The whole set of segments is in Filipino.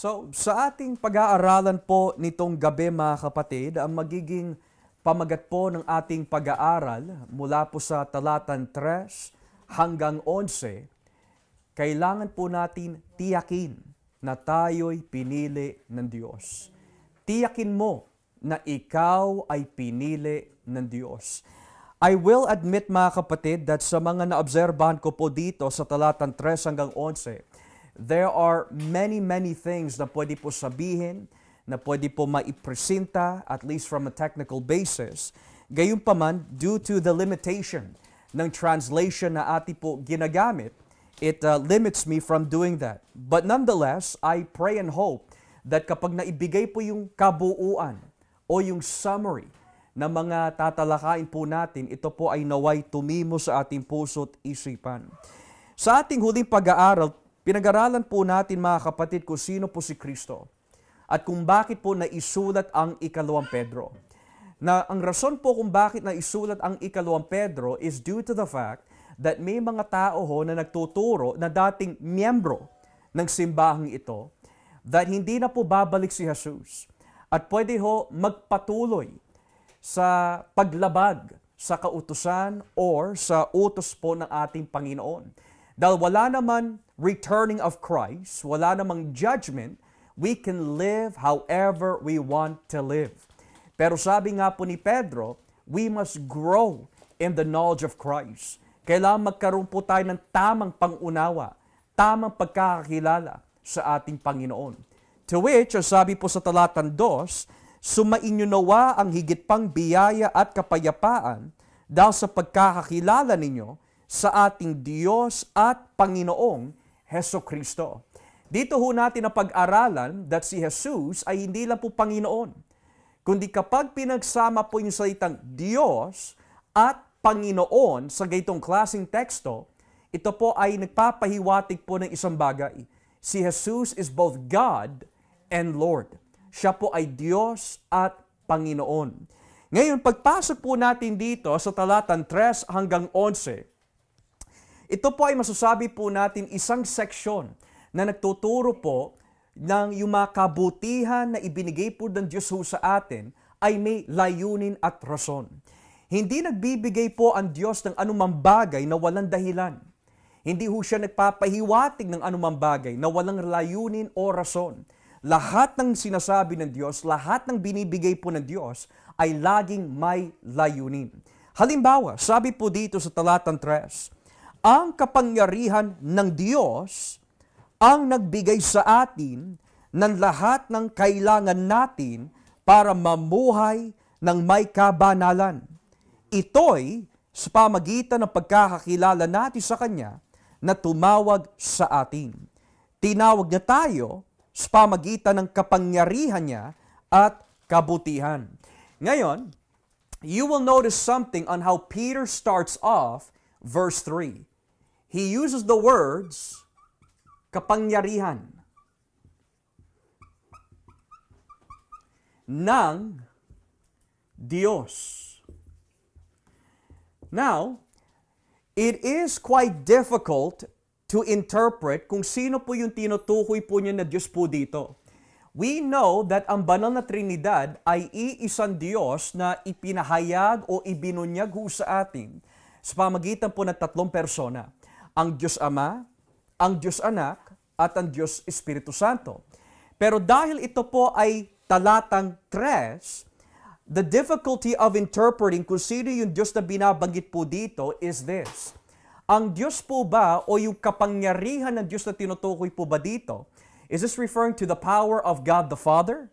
So, sa ating pag-aaralan po nitong gabi mga kapatid, ang magiging pamagat po ng ating pag-aaral mula po sa talatan 3 hanggang 11, kailangan po natin tiyakin na tayo'y pinili ng Diyos. Tiyakin mo na ikaw ay pinili ng Diyos. I will admit mga kapatid that sa mga naobserbahan ko po dito sa talatan 3 hanggang 11, There are many, many things na pwede po sabihin, na pwede po maipresenta, at least from a technical basis. Gayunpaman, due to the limitation ng translation na ati po ginagamit, it uh, limits me from doing that. But nonetheless, I pray and hope that kapag naibigay po yung kabuuan o yung summary na mga tatalakain po natin, ito po ay naway tumimo sa ating puso't isipan. Sa ating huling pag-aaral, Pinag-aralan po natin mga kapatid kung sino po si Kristo at kung bakit po naisulat ang ikalawang Pedro. Na ang rason po kung bakit naisulat ang ikalawang Pedro is due to the fact that may mga tao ho na nagtuturo na dating miyembro ng simbahang ito that hindi na po babalik si Jesus at pwede ho magpatuloy sa paglabag sa kautusan or sa utos po ng ating Panginoon. Dahil wala naman returning of Christ, wala namang judgment, we can live however we want to live. Pero sabi nga po ni Pedro, we must grow in the knowledge of Christ. Kailangan magkaroon po tayo ng tamang pangunawa, tamang pagkakakilala sa ating Panginoon. To which, sabi po sa talatan 2, nawa ang higit pang biyaya at kapayapaan dahil sa pagkakakilala ninyo sa ating Diyos at Panginoong Heso Kristo. Dito ho natin na pag-aralan that si Jesus ay hindi lang po Panginoon, kundi kapag pinagsama po yung salitang Diyos at Panginoon sa gaytong klaseng teksto, ito po ay nagpapahiwatig po ng isang bagay. Si Jesus is both God and Lord. Siya po ay Diyos at Panginoon. Ngayon, pagpasok po natin dito sa talatan 3 hanggang 11, ito po ay masasabi po natin isang seksyon na nagtuturo po ng yung mga kabutihan na ibinigay po ng Diyos sa atin ay may layunin at rason. Hindi nagbibigay po ang Diyos ng anumang bagay na walang dahilan. Hindi ho siya nagpapahiwatig ng anumang bagay na walang layunin o rason. Lahat ng sinasabi ng Diyos, lahat ng binibigay po ng Diyos ay laging may layunin. Halimbawa, sabi po dito sa talatang 3, ang kapangyarihan ng Diyos ang nagbigay sa atin ng lahat ng kailangan natin para mamuhay ng may kabanalan. Ito'y sa pamagitan ng pagkakakilala natin sa Kanya na tumawag sa atin. Tinawag niya tayo sa pamagitan ng kapangyarihan niya at kabutihan. Ngayon, you will notice something on how Peter starts off verse 3 he uses the words kapangyarihan ng Dios. Now, it is quite difficult to interpret kung sino po yung tinutukoy po niya na Diyos po dito. We know that ang banal na Trinidad ay iisang Diyos na ipinahayag o ibinunyag sa atin sa pamagitan po ng tatlong persona ang Diyos Ama, ang Diyos Anak, at ang Diyos Espiritu Santo. Pero dahil ito po ay talatang 3, the difficulty of interpreting kung sino yung Diyos na binabanggit po dito is this. Ang Diyos po ba o yung kapangyarihan ng Diyos na tinutukoy po ba dito? Is this referring to the power of God the Father?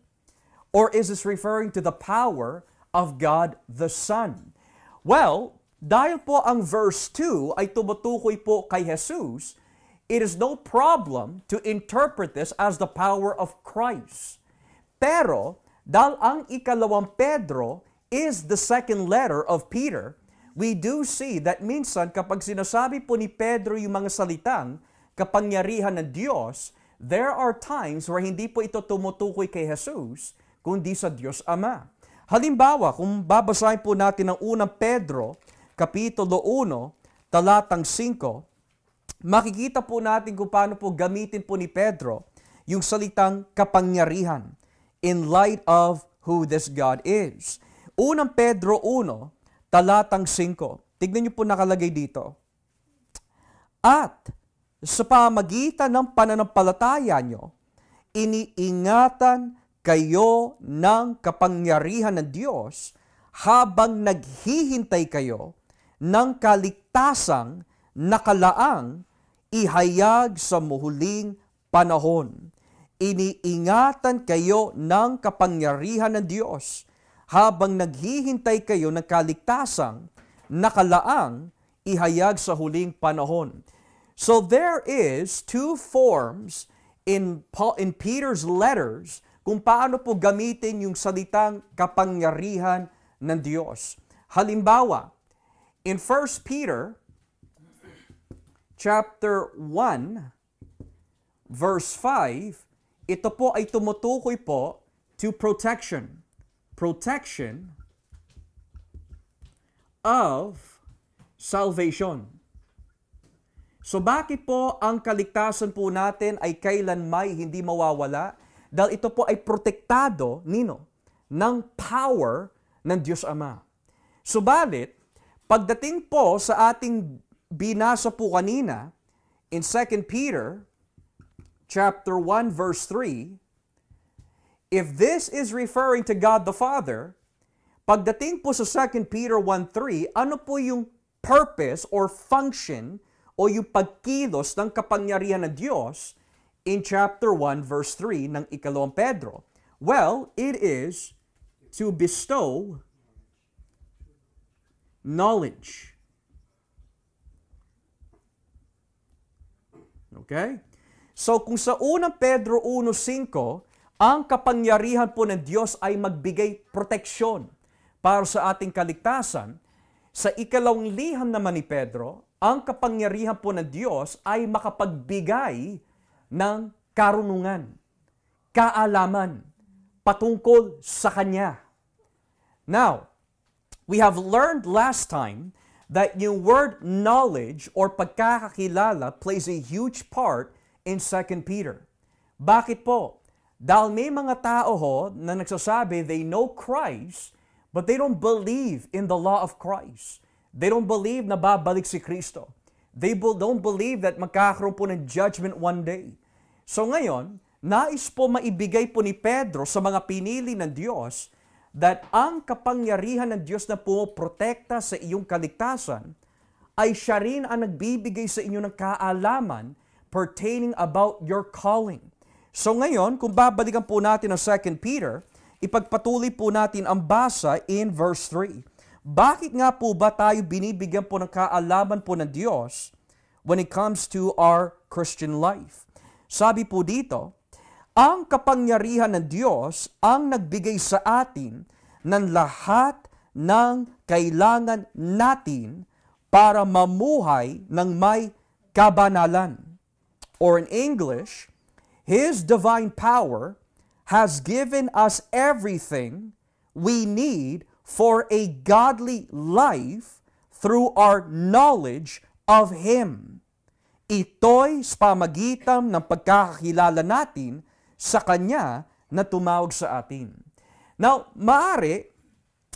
Or is this referring to the power of God the Son? Well, dahil po ang verse 2 ay tumutukoy po kay Jesus, it is no problem to interpret this as the power of Christ. Pero, dahil ang ikalawang Pedro is the second letter of Peter, we do see that minsan kapag sinasabi po ni Pedro yung mga salitang kapangyarihan ng Diyos, there are times where hindi po ito tumutukoy kay Jesus, kundi sa Diyos Ama. Halimbawa, kung babasahin po natin ang unang Pedro, Kapitulo 1, talatang 5, makikita po natin kung paano po gamitin po ni Pedro yung salitang kapangyarihan in light of who this God is. Unang Pedro 1, talatang 5. Tignan niyo po nakalagay dito. At sa pamagitan ng pananampalataya nyo, iniingatan kayo ng kapangyarihan ng Diyos habang naghihintay kayo ng kaligtasang nakalaang ihayag sa muhuling panahon. Iniingatan kayo ng kapangyarihan ng Diyos habang naghihintay kayo ng kaligtasang nakalaang ihayag sa huling panahon. So there is two forms in, Paul, in Peter's letters kung paano po gamitin yung salitang kapangyarihan ng Diyos. Halimbawa, In 1 Peter chapter 1 verse 5, ito po ay tumutukoy po to protection. Protection of salvation. So bakit po ang kaligtasan po natin ay kailanmay hindi mawawala? Dahil ito po ay protektado, nino, ng power ng Diyos Ama. Subalit, Pagdating po sa ating binasa po kanina, in 2 Peter chapter 1 verse 3, if this is referring to God the Father, pagdating po sa 2 Peter 1.3, ano po yung purpose or function o yung pagkilos ng kapangyarihan ng Diyos in chapter 1 verse 3 ng ikalawang Pedro? Well, it is to bestow knowledge. Okay? So kung sa unang Pedro Pedro 1.5, ang kapangyarihan po ng Diyos ay magbigay proteksyon para sa ating kaligtasan, sa ikalawang liham naman ni Pedro, ang kapangyarihan po ng Diyos ay makapagbigay ng karunungan, kaalaman, patungkol sa Kanya. Now, We have learned last time that yung word knowledge or pagkakakilala plays a huge part in 2 Peter. Bakit po? Dahil may mga tao ho na nagsasabi they know Christ, but they don't believe in the law of Christ. They don't believe na babalik si Kristo. They don't believe that magkakaroon po ng judgment one day. So ngayon, nais po maibigay po ni Pedro sa mga pinili ng Diyos that ang kapangyarihan ng Diyos na pumoprotekta sa iyong kaligtasan ay siya rin ang nagbibigay sa inyo ng kaalaman pertaining about your calling. So ngayon, kung babalikan po natin ang 2 Peter, ipagpatuloy po natin ang basa in verse 3. Bakit nga po ba tayo binibigyan po ng kaalaman po ng Diyos when it comes to our Christian life? Sabi po dito, ang kapangyarihan ng Diyos ang nagbigay sa atin ng lahat ng kailangan natin para mamuhay ng may kabanalan. Or in English, His divine power has given us everything we need for a godly life through our knowledge of Him. Ito'y sa pamagitan ng pagkakakilala natin sa Kanya na tumawag sa atin. Now, maari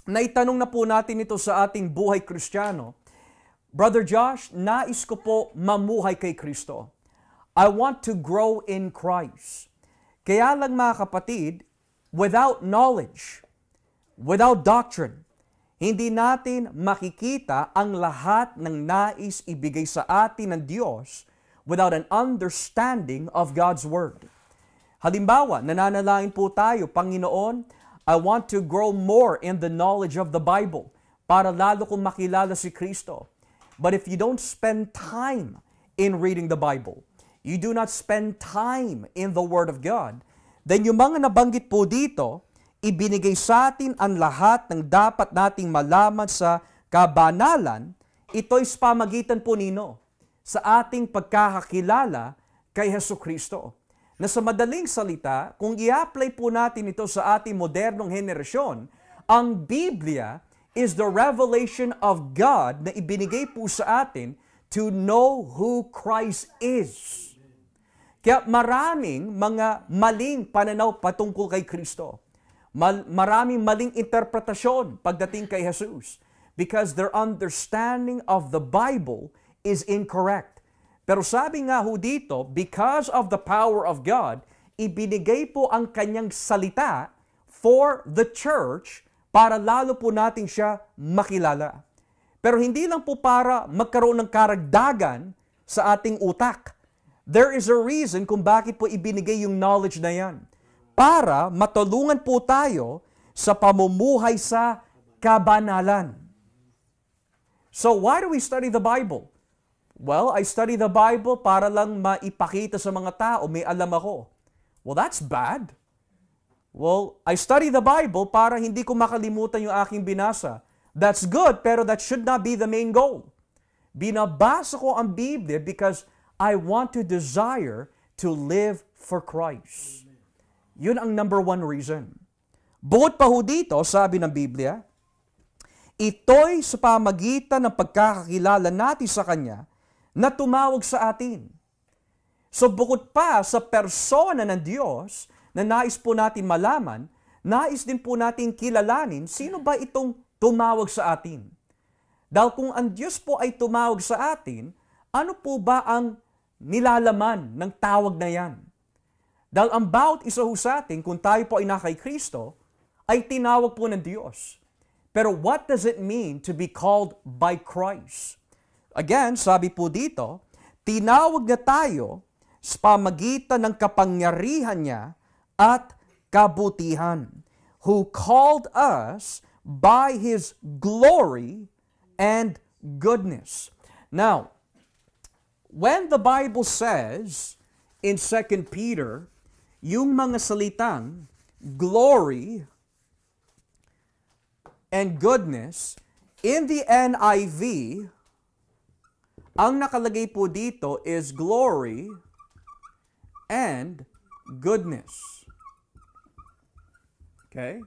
na itanong na po natin ito sa ating buhay kristyano. Brother Josh, nais ko po mamuhay kay Kristo. I want to grow in Christ. Kaya lang mga kapatid, without knowledge, without doctrine, hindi natin makikita ang lahat ng nais ibigay sa atin ng Diyos without an understanding of God's Word. Halimbawa, nananalain po tayo, Panginoon, I want to grow more in the knowledge of the Bible para lalo kong makilala si Kristo. But if you don't spend time in reading the Bible, you do not spend time in the Word of God, then yung mga nabanggit po dito, ibinigay sa atin ang lahat ng dapat nating malaman sa kabanalan, ito'y sa pamagitan po nino sa ating pagkakakilala kay Heso Kristo na sa madaling salita, kung i-apply po natin ito sa ating modernong henerasyon, ang Biblia is the revelation of God na ibinigay po sa atin to know who Christ is. Kaya maraming mga maling pananaw patungkol kay Kristo. Mal- maraming maling interpretasyon pagdating kay Jesus because their understanding of the Bible is incorrect. Pero sabi nga ho dito, because of the power of God, ibinigay po ang kanyang salita for the church para lalo po natin siya makilala. Pero hindi lang po para magkaroon ng karagdagan sa ating utak. There is a reason kung bakit po ibinigay yung knowledge na yan. Para matulungan po tayo sa pamumuhay sa kabanalan. So why do we study the Bible? Well, I study the Bible para lang maipakita sa mga tao, may alam ako. Well, that's bad. Well, I study the Bible para hindi ko makalimutan yung aking binasa. That's good, pero that should not be the main goal. Binabasa ko ang Biblia because I want to desire to live for Christ. Yun ang number one reason. Bukod pa ho dito, sabi ng Biblia, ito'y sa pamagitan ng pagkakakilala natin sa Kanya – na tumawag sa atin. So bukod pa sa persona ng Diyos na nais po natin malaman, nais din po natin kilalanin sino ba itong tumawag sa atin. Dahil kung ang Diyos po ay tumawag sa atin, ano po ba ang nilalaman ng tawag na yan? Dahil ang bawat isa sa atin, kung tayo po ay nakay Kristo, ay tinawag po ng Diyos. Pero what does it mean to be called by Christ? Again, sabi po dito, tinawag na tayo sa pamagitan ng kapangyarihan niya at kabutihan, who called us by His glory and goodness. Now, when the Bible says in 2 Peter, yung mga salitang glory and goodness, in the NIV, ang nakalagay po dito is glory and goodness. Okay?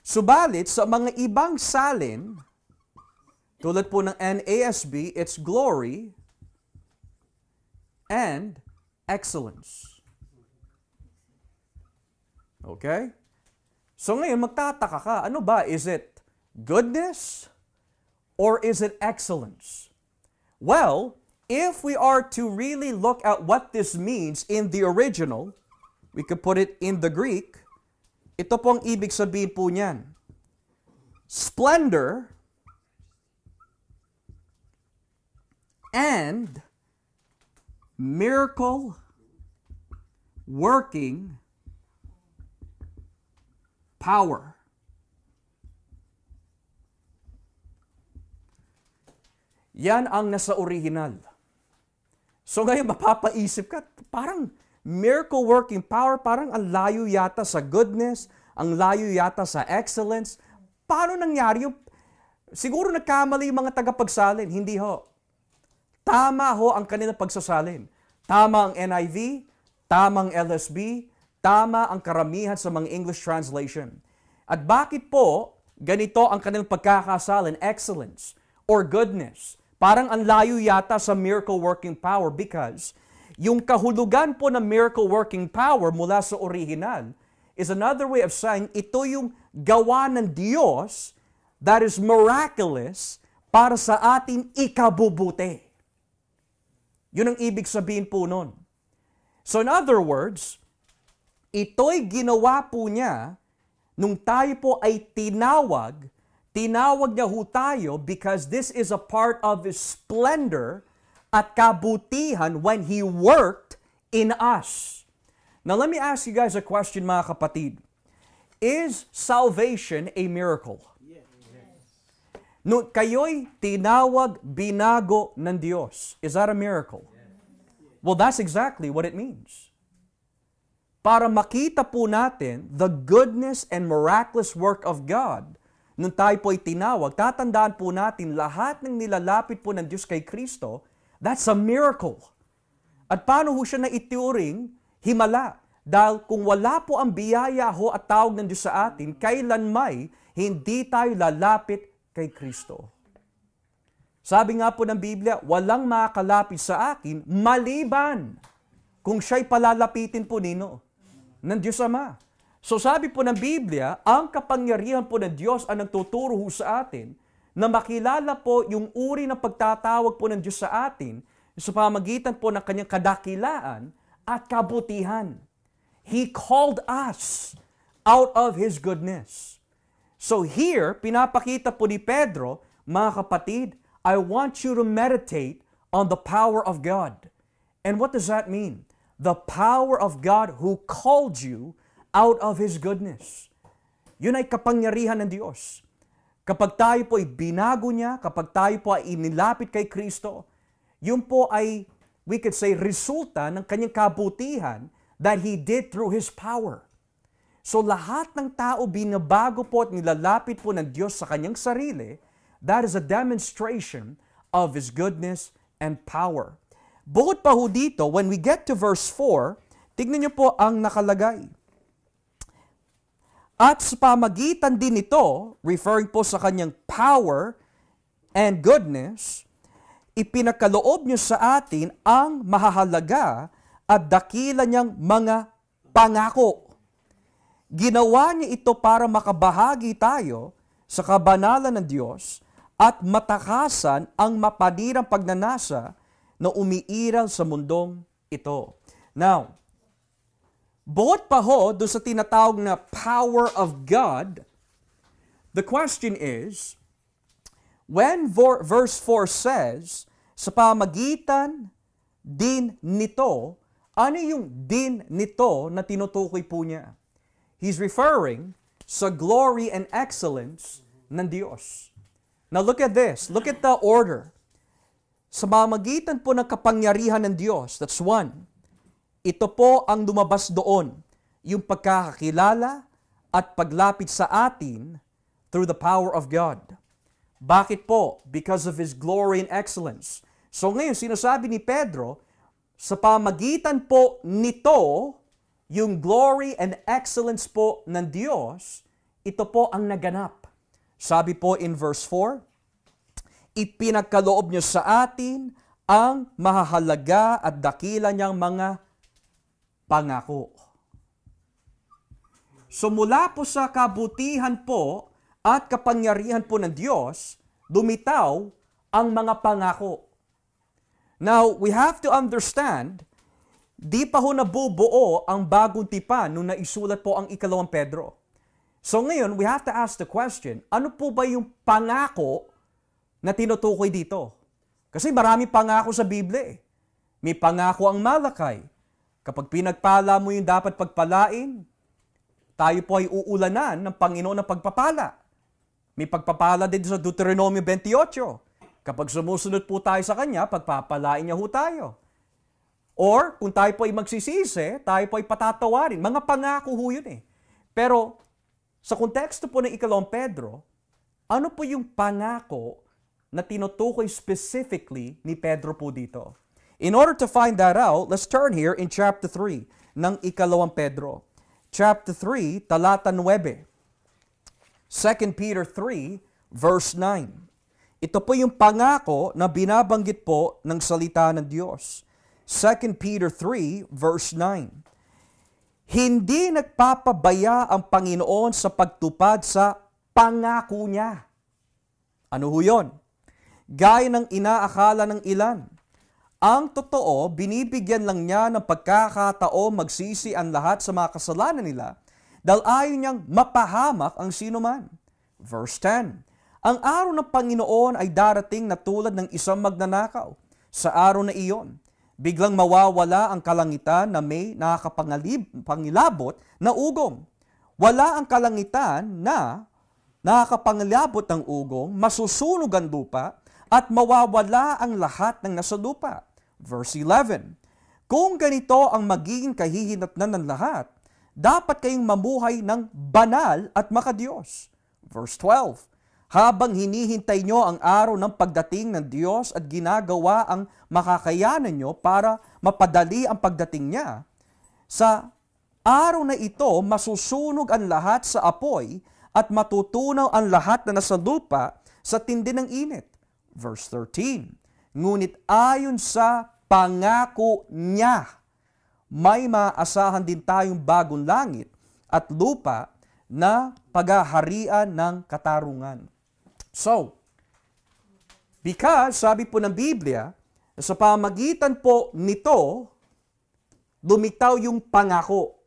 Subalit, sa mga ibang salin, tulad po ng NASB, it's glory and excellence. Okay? So ngayon, magtataka ka, ano ba? Is it goodness or is it excellence? Well, if we are to really look at what this means in the original, we could put it in the Greek, ito pong ibig sabihin po niyan. Splendor and miracle working power. Yan ang nasa original. So ngayon, mapapaisip ka, parang miracle working power, parang ang layo yata sa goodness, ang layo yata sa excellence. Paano nangyari yung... Siguro nagkamali yung mga tagapagsalin. Hindi ho. Tama ho ang kanilang pagsasalin. Tama ang NIV, tama ang LSB, tama ang karamihan sa mga English translation. At bakit po ganito ang kanilang pagkakasalin, excellence or goodness? Parang ang layo yata sa miracle working power because yung kahulugan po ng miracle working power mula sa original is another way of saying ito yung gawa ng Diyos that is miraculous para sa atin ikabubuti. Yun ang ibig sabihin po nun. So in other words, ito'y ginawa po niya nung tayo po ay tinawag Tinawag niya ho tayo because this is a part of His splendor at kabutihan when He worked in us. Now let me ask you guys a question mga kapatid. Is salvation a miracle? Yes. No, kayo'y tinawag, binago ng Diyos. Is that a miracle? Well, that's exactly what it means. Para makita po natin the goodness and miraculous work of God, Nung tayo po ay tinawag, tatandaan po natin lahat ng nilalapit po ng Diyos kay Kristo, that's a miracle. At paano ho siya na ituring himala? Dahil kung wala po ang biyaya ho at tawag ng Diyos sa atin, kailan may hindi tayo lalapit kay Kristo. Sabi nga po ng Biblia, walang makakalapit sa akin maliban kung siya'y palalapitin po nino ng Diyos Ama. So sabi po ng Biblia, ang kapangyarihan po ng Diyos ang nagtuturo sa atin na makilala po yung uri ng pagtatawag po ng Diyos sa atin sa pamagitan po ng kanyang kadakilaan at kabutihan. He called us out of His goodness. So here, pinapakita po ni Pedro, mga kapatid, I want you to meditate on the power of God. And what does that mean? The power of God who called you out of His goodness. Yun ay kapangyarihan ng Diyos. Kapag tayo po ay binago niya, kapag tayo po ay inilapit kay Kristo, yun po ay, we could say, resulta ng kanyang kabutihan that He did through His power. So lahat ng tao binabago po at nilalapit po ng Diyos sa kanyang sarili, that is a demonstration of His goodness and power. Bukod pa ho dito, when we get to verse 4, tignan niyo po ang nakalagay. At sa pamagitan din nito, referring po sa kanyang power and goodness, ipinakaloob niyo sa atin ang mahahalaga at dakila niyang mga pangako. Ginawa niya ito para makabahagi tayo sa kabanalan ng Diyos at matakasan ang mapadirang pagnanasa na umiiral sa mundong ito. Now, Buhat pa ho do sa tinatawag na power of God, the question is, when verse 4 says, sa pamagitan din nito, ano yung din nito na tinutukoy po niya? He's referring sa glory and excellence ng Diyos. Now look at this. Look at the order. Sa pamagitan po ng kapangyarihan ng Diyos, that's one. Ito po ang lumabas doon, yung pagkakakilala at paglapit sa atin through the power of God. Bakit po? Because of His glory and excellence. So ngayon, sinasabi ni Pedro, sa pamagitan po nito, yung glory and excellence po ng Diyos, ito po ang naganap. Sabi po in verse 4, Ipinagkaloob niyo sa atin ang mahahalaga at dakila niyang mga pangako. So po sa kabutihan po at kapangyarihan po ng Diyos, dumitaw ang mga pangako. Now, we have to understand, di pa ho nabubuo ang bagong tipan nung naisulat po ang ikalawang Pedro. So ngayon, we have to ask the question, ano po ba yung pangako na tinutukoy dito? Kasi marami pangako sa Biblia. Eh. May pangako ang Malakay, Kapag pinagpala mo yung dapat pagpalain, tayo po ay uulanan ng Panginoon ng pagpapala. May pagpapala din sa Deuteronomy 28. Kapag sumusunod po tayo sa Kanya, pagpapalain niya ho tayo. Or kung tayo po ay magsisisi, tayo po ay patatawarin. Mga pangako ho yun eh. Pero sa konteksto po ng ikalawang Pedro, ano po yung pangako na tinutukoy specifically ni Pedro po dito? In order to find that out, let's turn here in chapter 3 ng ikalawang Pedro. Chapter 3, talata 9. 2 Peter 3, verse 9. Ito po yung pangako na binabanggit po ng salita ng Diyos. 2 Peter 3, verse 9. Hindi nagpapabaya ang Panginoon sa pagtupad sa pangako niya. Ano ho yun? Gaya ng inaakala ng ilan, ang totoo, binibigyan lang niya ng pagkakatao magsisi ang lahat sa mga kasalanan nila dahil ayaw niyang mapahamak ang sino man. Verse 10, Ang araw ng Panginoon ay darating na tulad ng isang magnanakaw. Sa araw na iyon, biglang mawawala ang kalangitan na may nakakapangilabot na ugong. Wala ang kalangitan na nakakapangilabot ng ugong, masusunog ang lupa, at mawawala ang lahat ng nasa lupa. Verse 11, Kung ganito ang magiging kahihinatnan ng lahat, dapat kayong mamuhay ng banal at makadiyos. Verse 12, habang hinihintay nyo ang araw ng pagdating ng Diyos at ginagawa ang makakayanan nyo para mapadali ang pagdating niya, sa araw na ito masusunog ang lahat sa apoy at matutunaw ang lahat na nasa lupa sa tindi ng init. Verse 13, Ngunit ayon sa pangako niya. May maasahan din tayong bagong langit at lupa na paghaharian ng katarungan. So, because sabi po ng Biblia, sa pamagitan po nito, lumitaw yung pangako.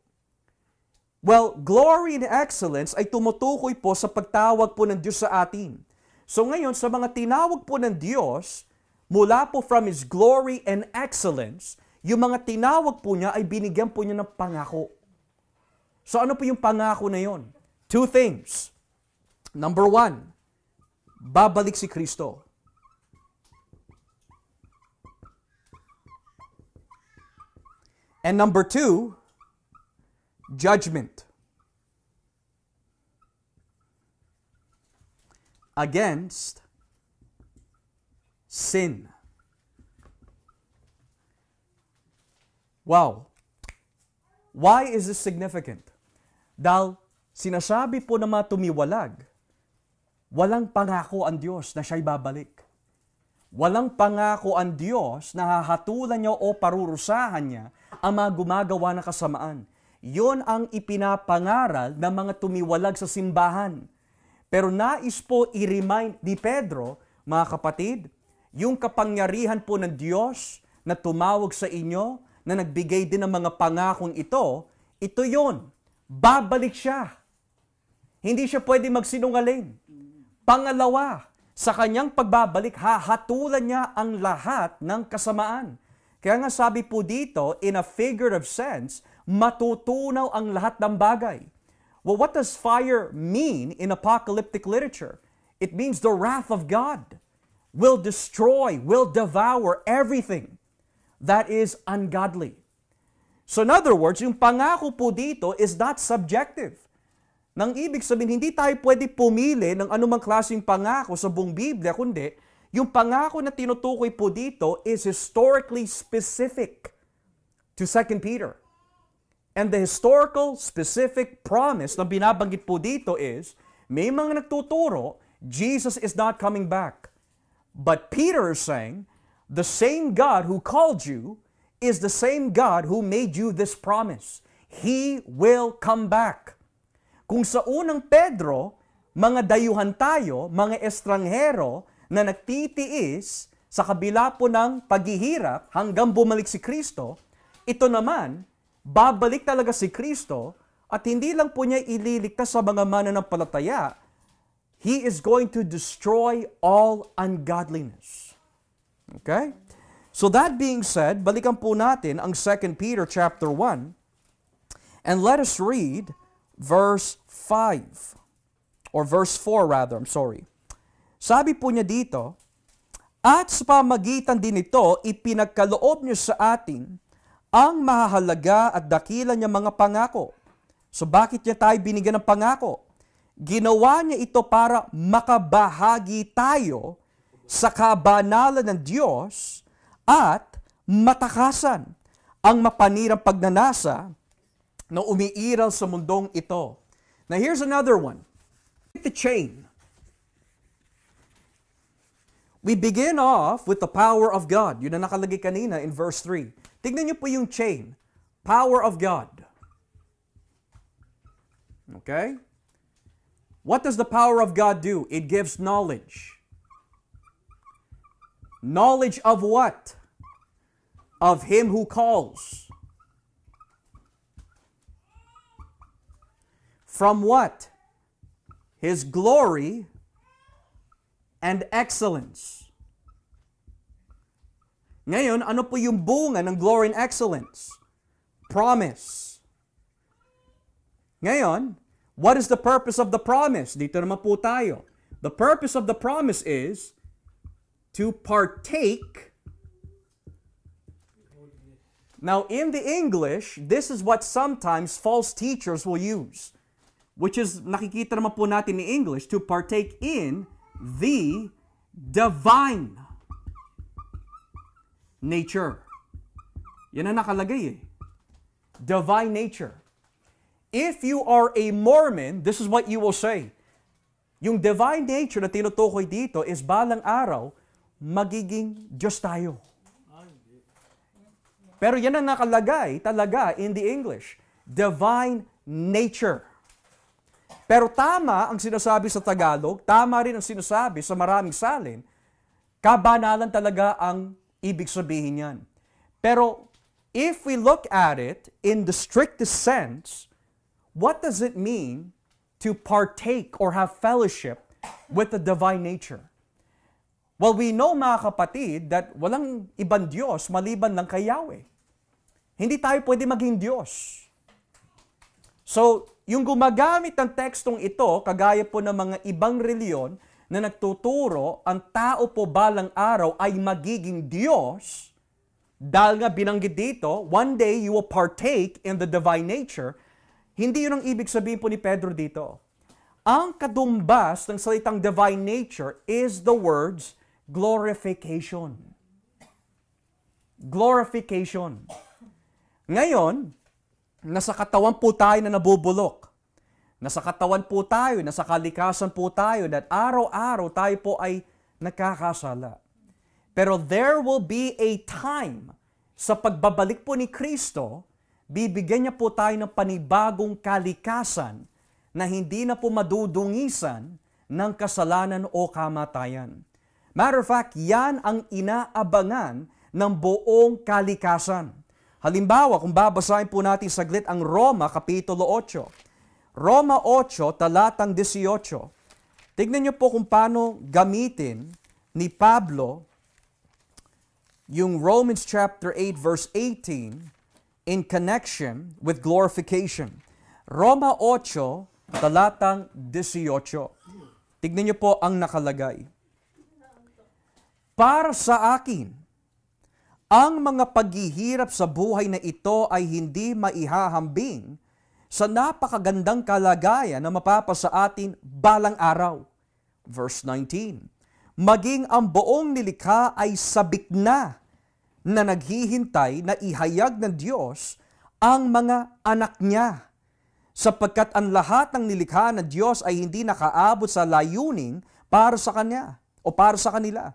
Well, glory and excellence ay tumutukoy po sa pagtawag po ng Diyos sa atin. So ngayon, sa mga tinawag po ng Diyos, mula po from His glory and excellence, yung mga tinawag po niya ay binigyan po niya ng pangako. So ano po yung pangako na yon? Two things. Number one, babalik si Kristo. And number two, judgment. Against sin. Wow! Why is this significant? Dahil sinasabi po na matumiwalag, walang pangako ang Diyos na siya'y babalik. Walang pangako ang Diyos na hahatulan niya o parurusahan niya ang mga gumagawa ng kasamaan. Yon ang ipinapangaral ng mga tumiwalag sa simbahan. Pero nais po i-remind ni Pedro, mga kapatid, yung kapangyarihan po ng Diyos na tumawag sa inyo, na nagbigay din ng mga pangakong ito, ito yon. Babalik siya. Hindi siya pwede magsinungaling. Pangalawa, sa kanyang pagbabalik, hahatulan niya ang lahat ng kasamaan. Kaya nga sabi po dito, in a figure of sense, matutunaw ang lahat ng bagay. Well, what does fire mean in apocalyptic literature? It means the wrath of God will destroy, will devour everything that is ungodly. So in other words, yung pangako po dito is not subjective. Nang ibig sabihin, hindi tayo pwede pumili ng anumang klaseng pangako sa buong Biblia, kundi yung pangako na tinutukoy po dito is historically specific to 2 Peter. And the historical specific promise na binabanggit po dito is, may mga nagtuturo, Jesus is not coming back. But Peter is saying, the same God who called you is the same God who made you this promise. He will come back. Kung sa unang Pedro, mga dayuhan tayo, mga estranghero na nagtitiis sa kabila po ng paghihirap hanggang bumalik si Kristo, ito naman, babalik talaga si Kristo at hindi lang po niya ililigtas sa mga mananampalataya, He is going to destroy all ungodliness. Okay? So that being said, balikan po natin ang 2 Peter chapter 1 and let us read verse 5 or verse 4 rather, I'm sorry. Sabi po niya dito, at sa pamagitan din nito, ipinagkaloob niyo sa atin ang mahalaga at dakila niya mga pangako. So bakit niya tayo binigyan ng pangako? Ginawa niya ito para makabahagi tayo sa kabanalan ng Diyos at matakasan ang mapanirang pagnanasa na umiiral sa mundong ito. Now here's another one. The chain. We begin off with the power of God. Yun na nakalagay kanina in verse 3. Tignan niyo po yung chain. Power of God. Okay? What does the power of God do? It gives knowledge. Knowledge of what? Of Him who calls. From what? His glory and excellence. Ngayon, ano po yung bunga ng glory and excellence? Promise. Ngayon, what is the purpose of the promise? Dito naman po tayo. The purpose of the promise is to partake. Now, in the English, this is what sometimes false teachers will use, which is nakikita naman po natin in English, to partake in the divine nature. Yan ang nakalagay eh. Divine nature. If you are a Mormon, this is what you will say. Yung divine nature na tinutukoy dito is balang araw, magiging Diyos tayo. Pero yan ang nakalagay talaga in the English. Divine nature. Pero tama ang sinasabi sa Tagalog, tama rin ang sinasabi sa maraming salin, kabanalan talaga ang ibig sabihin niyan. Pero if we look at it in the strictest sense, What does it mean to partake or have fellowship with the divine nature? Well, we know mga kapatid that walang ibang Diyos maliban lang kay Yahweh. Hindi tayo pwede maging Diyos. So, yung gumagamit ng tekstong ito, kagaya po ng mga ibang reliyon na nagtuturo, ang tao po balang araw ay magiging Diyos, dahil nga binanggit dito, one day you will partake in the divine nature, hindi yun ang ibig sabihin po ni Pedro dito. Ang kadumbas ng salitang divine nature is the words glorification. Glorification. Ngayon, nasa katawan po tayo na nabubulok. Nasa katawan po tayo, nasa kalikasan po tayo, that araw-araw tayo po ay nakakasala. Pero there will be a time sa pagbabalik po ni Kristo bibigyan niya po tayo ng panibagong kalikasan na hindi na po madudungisan ng kasalanan o kamatayan. Matter of fact, yan ang inaabangan ng buong kalikasan. Halimbawa, kung babasahin po natin saglit ang Roma Kapitulo 8. Roma 8, talatang 18. Tignan niyo po kung paano gamitin ni Pablo yung Romans chapter 8 verse 18 in connection with glorification. Roma 8, talatang 18. Tignan niyo po ang nakalagay. Para sa akin, ang mga paghihirap sa buhay na ito ay hindi maihahambing sa napakagandang kalagayan na mapapa sa atin balang araw. Verse 19, Maging ang buong nilikha ay sabik na na naghihintay na ihayag ng Diyos ang mga anak niya. Sapagkat ang lahat ng nilikha ng Diyos ay hindi nakaabot sa layuning para sa kanya o para sa kanila.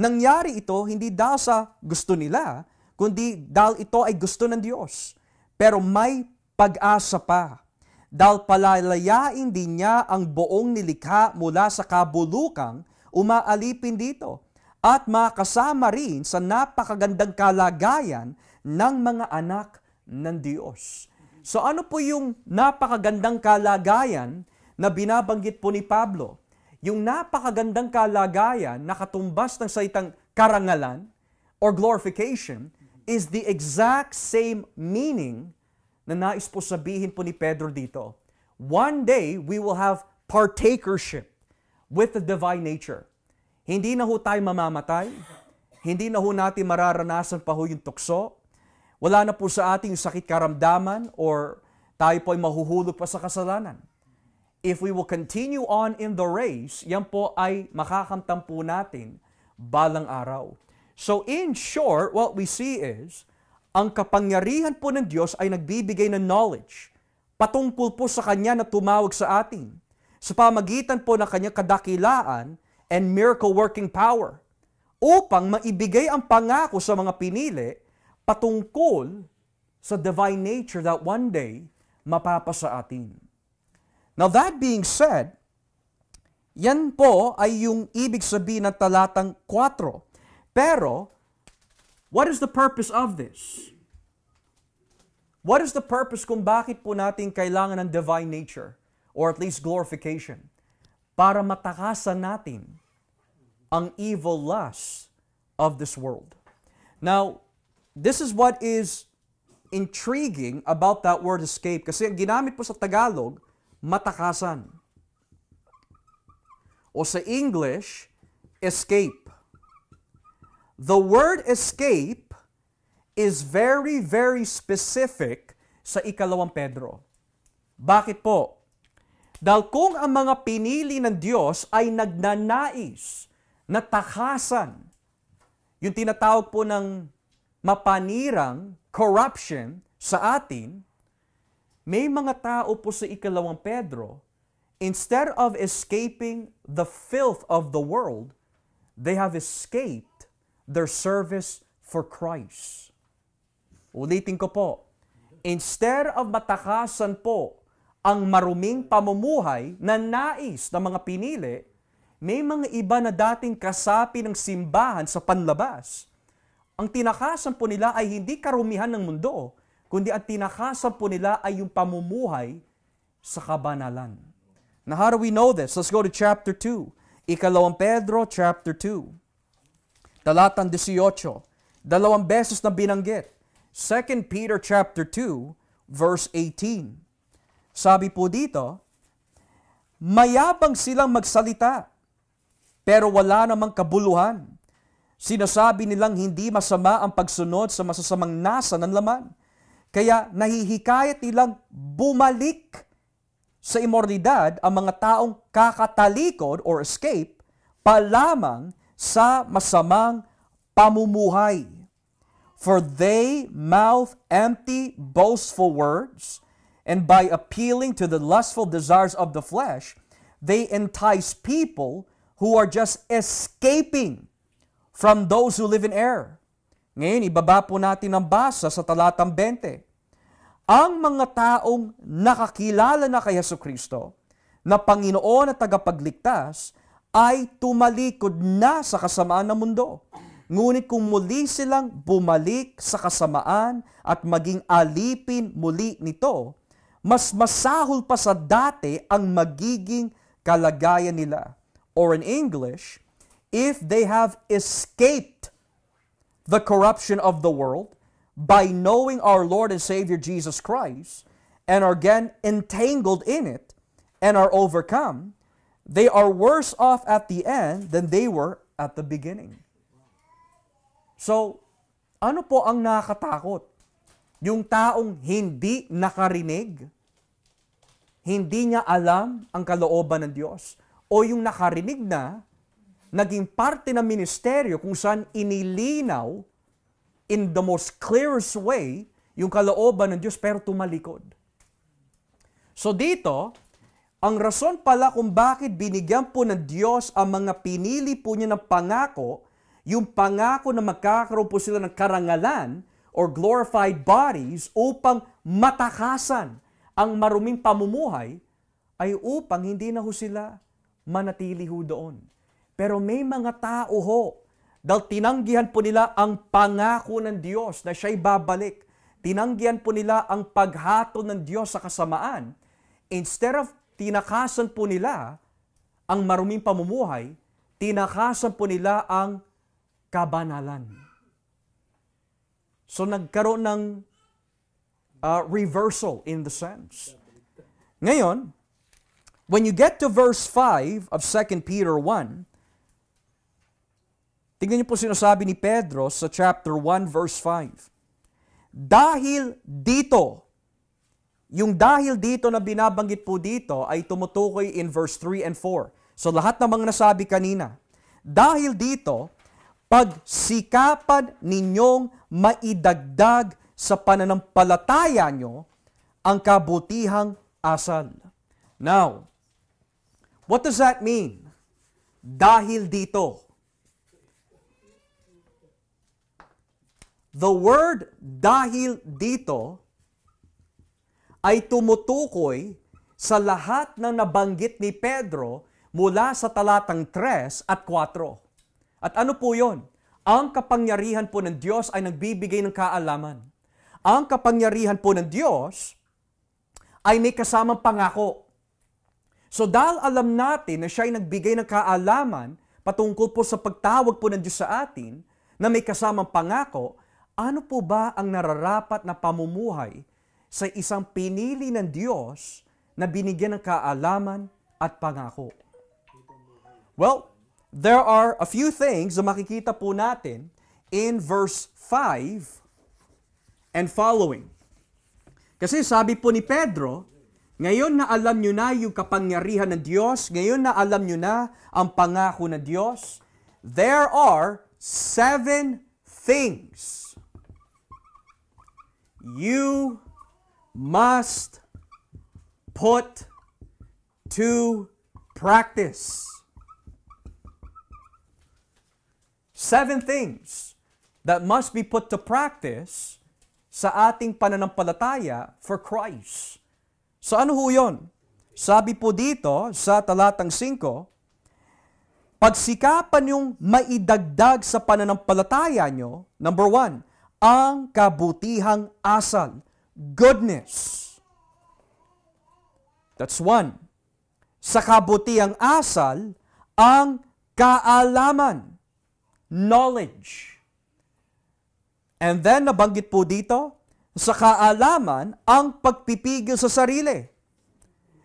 Nangyari ito hindi dahil sa gusto nila, kundi dahil ito ay gusto ng Diyos. Pero may pag-asa pa. Dahil palalayain din niya ang buong nilikha mula sa kabulukang umaalipin dito at makasama rin sa napakagandang kalagayan ng mga anak ng Diyos. So ano po yung napakagandang kalagayan na binabanggit po ni Pablo? Yung napakagandang kalagayan na katumbas ng salitang karangalan or glorification is the exact same meaning na nais po sabihin po ni Pedro dito. One day, we will have partakership with the divine nature. Hindi na ho tayo mamamatay. Hindi na ho natin mararanasan pa ho yung tukso. Wala na po sa ating sakit karamdaman or tayo po ay mahuhulog pa sa kasalanan. If we will continue on in the race, yan po ay makakamtan po natin balang araw. So in short, what we see is, ang kapangyarihan po ng Diyos ay nagbibigay ng knowledge patungkol po sa Kanya na tumawag sa atin. Sa pamagitan po ng Kanyang kadakilaan, and miracle-working power upang maibigay ang pangako sa mga pinili patungkol sa divine nature that one day mapapasa atin. Now that being said, yan po ay yung ibig sabihin ng talatang 4. Pero, what is the purpose of this? What is the purpose kung bakit po natin kailangan ng divine nature or at least glorification? para matakasan natin ang evil lusts of this world. Now, this is what is intriguing about that word escape kasi ang ginamit po sa Tagalog, matakasan. O sa English, escape. The word escape is very, very specific sa ikalawang Pedro. Bakit po? Dahil kung ang mga pinili ng Diyos ay nagnanais na takasan, yung tinatawag po ng mapanirang corruption sa atin, may mga tao po sa ikalawang Pedro, instead of escaping the filth of the world, they have escaped their service for Christ. Ulitin ko po, instead of matakasan po ang maruming pamumuhay na nais ng mga pinili, may mga iba na dating kasapi ng simbahan sa panlabas. Ang tinakasan po nila ay hindi karumihan ng mundo, kundi ang tinakasan po nila ay yung pamumuhay sa kabanalan. Now how do we know this? Let's go to chapter 2. Ikalawang Pedro, chapter 2. Talatang 18. Dalawang beses na binanggit. 2 Peter chapter 2, verse 18. Sabi po dito, mayabang silang magsalita, pero wala namang kabuluhan. Sinasabi nilang hindi masama ang pagsunod sa masasamang nasa ng laman. Kaya nahihikayat nilang bumalik sa imoralidad ang mga taong kakatalikod or escape pa lamang sa masamang pamumuhay. For they mouth empty, boastful words – and by appealing to the lustful desires of the flesh, they entice people who are just escaping from those who live in error. Ngayon, ibaba po natin ang basa sa talatang 20. Ang mga taong nakakilala na kay Yesu Kristo, na Panginoon at tagapagligtas, ay tumalikod na sa kasamaan ng mundo. Ngunit kung muli silang bumalik sa kasamaan at maging alipin muli nito, mas masahol pa sa dati ang magiging kalagayan nila. Or in English, if they have escaped the corruption of the world by knowing our Lord and Savior Jesus Christ and are again entangled in it and are overcome, they are worse off at the end than they were at the beginning. So, ano po ang nakakatakot? Yung taong hindi nakarinig hindi niya alam ang kalooban ng Diyos o yung nakarinig na naging parte ng ministeryo kung saan inilinaw in the most clearest way yung kalooban ng Diyos pero tumalikod. So dito, ang rason pala kung bakit binigyan po ng Diyos ang mga pinili po niya ng pangako, yung pangako na magkakaroon po sila ng karangalan or glorified bodies upang matakasan ang maruming pamumuhay ay upang hindi na ho sila manatili ho doon. Pero may mga tao ho, dahil tinanggihan po nila ang pangako ng Diyos na siya'y babalik. Tinanggihan po nila ang paghato ng Diyos sa kasamaan. Instead of tinakasan po nila ang maruming pamumuhay, tinakasan po nila ang kabanalan. So nagkaroon ng uh, reversal in the sense. Ngayon, when you get to verse 5 of 2 Peter 1, tingnan niyo po sinasabi ni Pedro sa chapter 1 verse 5. Dahil dito, yung dahil dito na binabanggit po dito ay tumutukoy in verse 3 and 4. So lahat ng mga nasabi kanina. Dahil dito, pagsikapan ninyong maidagdag sa pananampalataya nyo ang kabutihang asal. Now, what does that mean? Dahil dito. The word dahil dito ay tumutukoy sa lahat ng nabanggit ni Pedro mula sa talatang 3 at 4. At ano po yon? Ang kapangyarihan po ng Diyos ay nagbibigay ng kaalaman ang kapangyarihan po ng Diyos ay may kasamang pangako. So dahil alam natin na siya ay nagbigay ng kaalaman patungkol po sa pagtawag po ng Diyos sa atin na may kasamang pangako, ano po ba ang nararapat na pamumuhay sa isang pinili ng Diyos na binigyan ng kaalaman at pangako? Well, there are a few things na makikita po natin in verse 5 and following. Kasi sabi po ni Pedro, ngayon na alam nyo na yung kapangyarihan ng Diyos, ngayon na alam nyo na ang pangako ng Diyos, there are seven things you must put to practice. Seven things that must be put to practice sa ating pananampalataya for Christ. So ano ho yun? Sabi po dito sa talatang 5, pagsikapan yung maidagdag sa pananampalataya nyo, number one, ang kabutihang asal, goodness. That's one. Sa kabutihang asal, ang kaalaman, knowledge. And then nabanggit po dito, sa kaalaman ang pagpipigil sa sarili.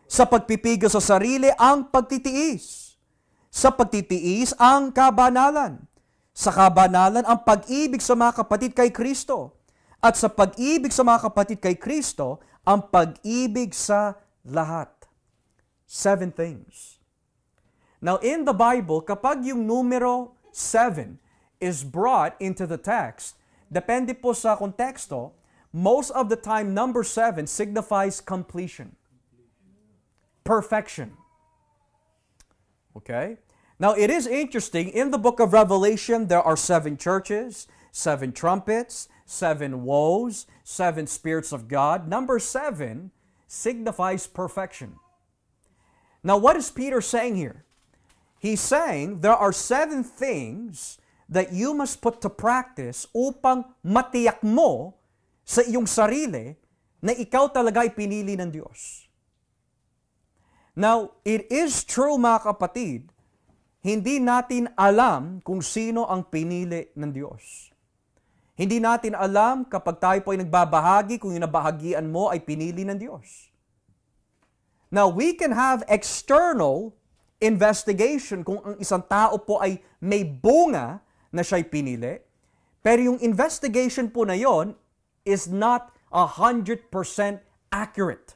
Sa pagpipigil sa sarili ang pagtitiis. Sa pagtitiis ang kabanalan. Sa kabanalan ang pag-ibig sa mga kapatid kay Kristo. At sa pag-ibig sa mga kapatid kay Kristo, ang pag-ibig sa lahat. Seven things. Now in the Bible, kapag yung numero seven is brought into the text, Depende po sa konteksto, most of the time, number seven signifies completion. Perfection. Okay? Now, it is interesting, in the book of Revelation, there are seven churches, seven trumpets, seven woes, seven spirits of God. Number seven signifies perfection. Now, what is Peter saying here? He's saying there are seven things that you must put to practice upang matiyak mo sa iyong sarili na ikaw talaga ay pinili ng Diyos. Now, it is true mga kapatid, hindi natin alam kung sino ang pinili ng Diyos. Hindi natin alam kapag tayo po ay nagbabahagi kung yung nabahagian mo ay pinili ng Diyos. Now, we can have external investigation kung ang isang tao po ay may bunga na siya'y pinili. Pero yung investigation po na yon is not 100% accurate.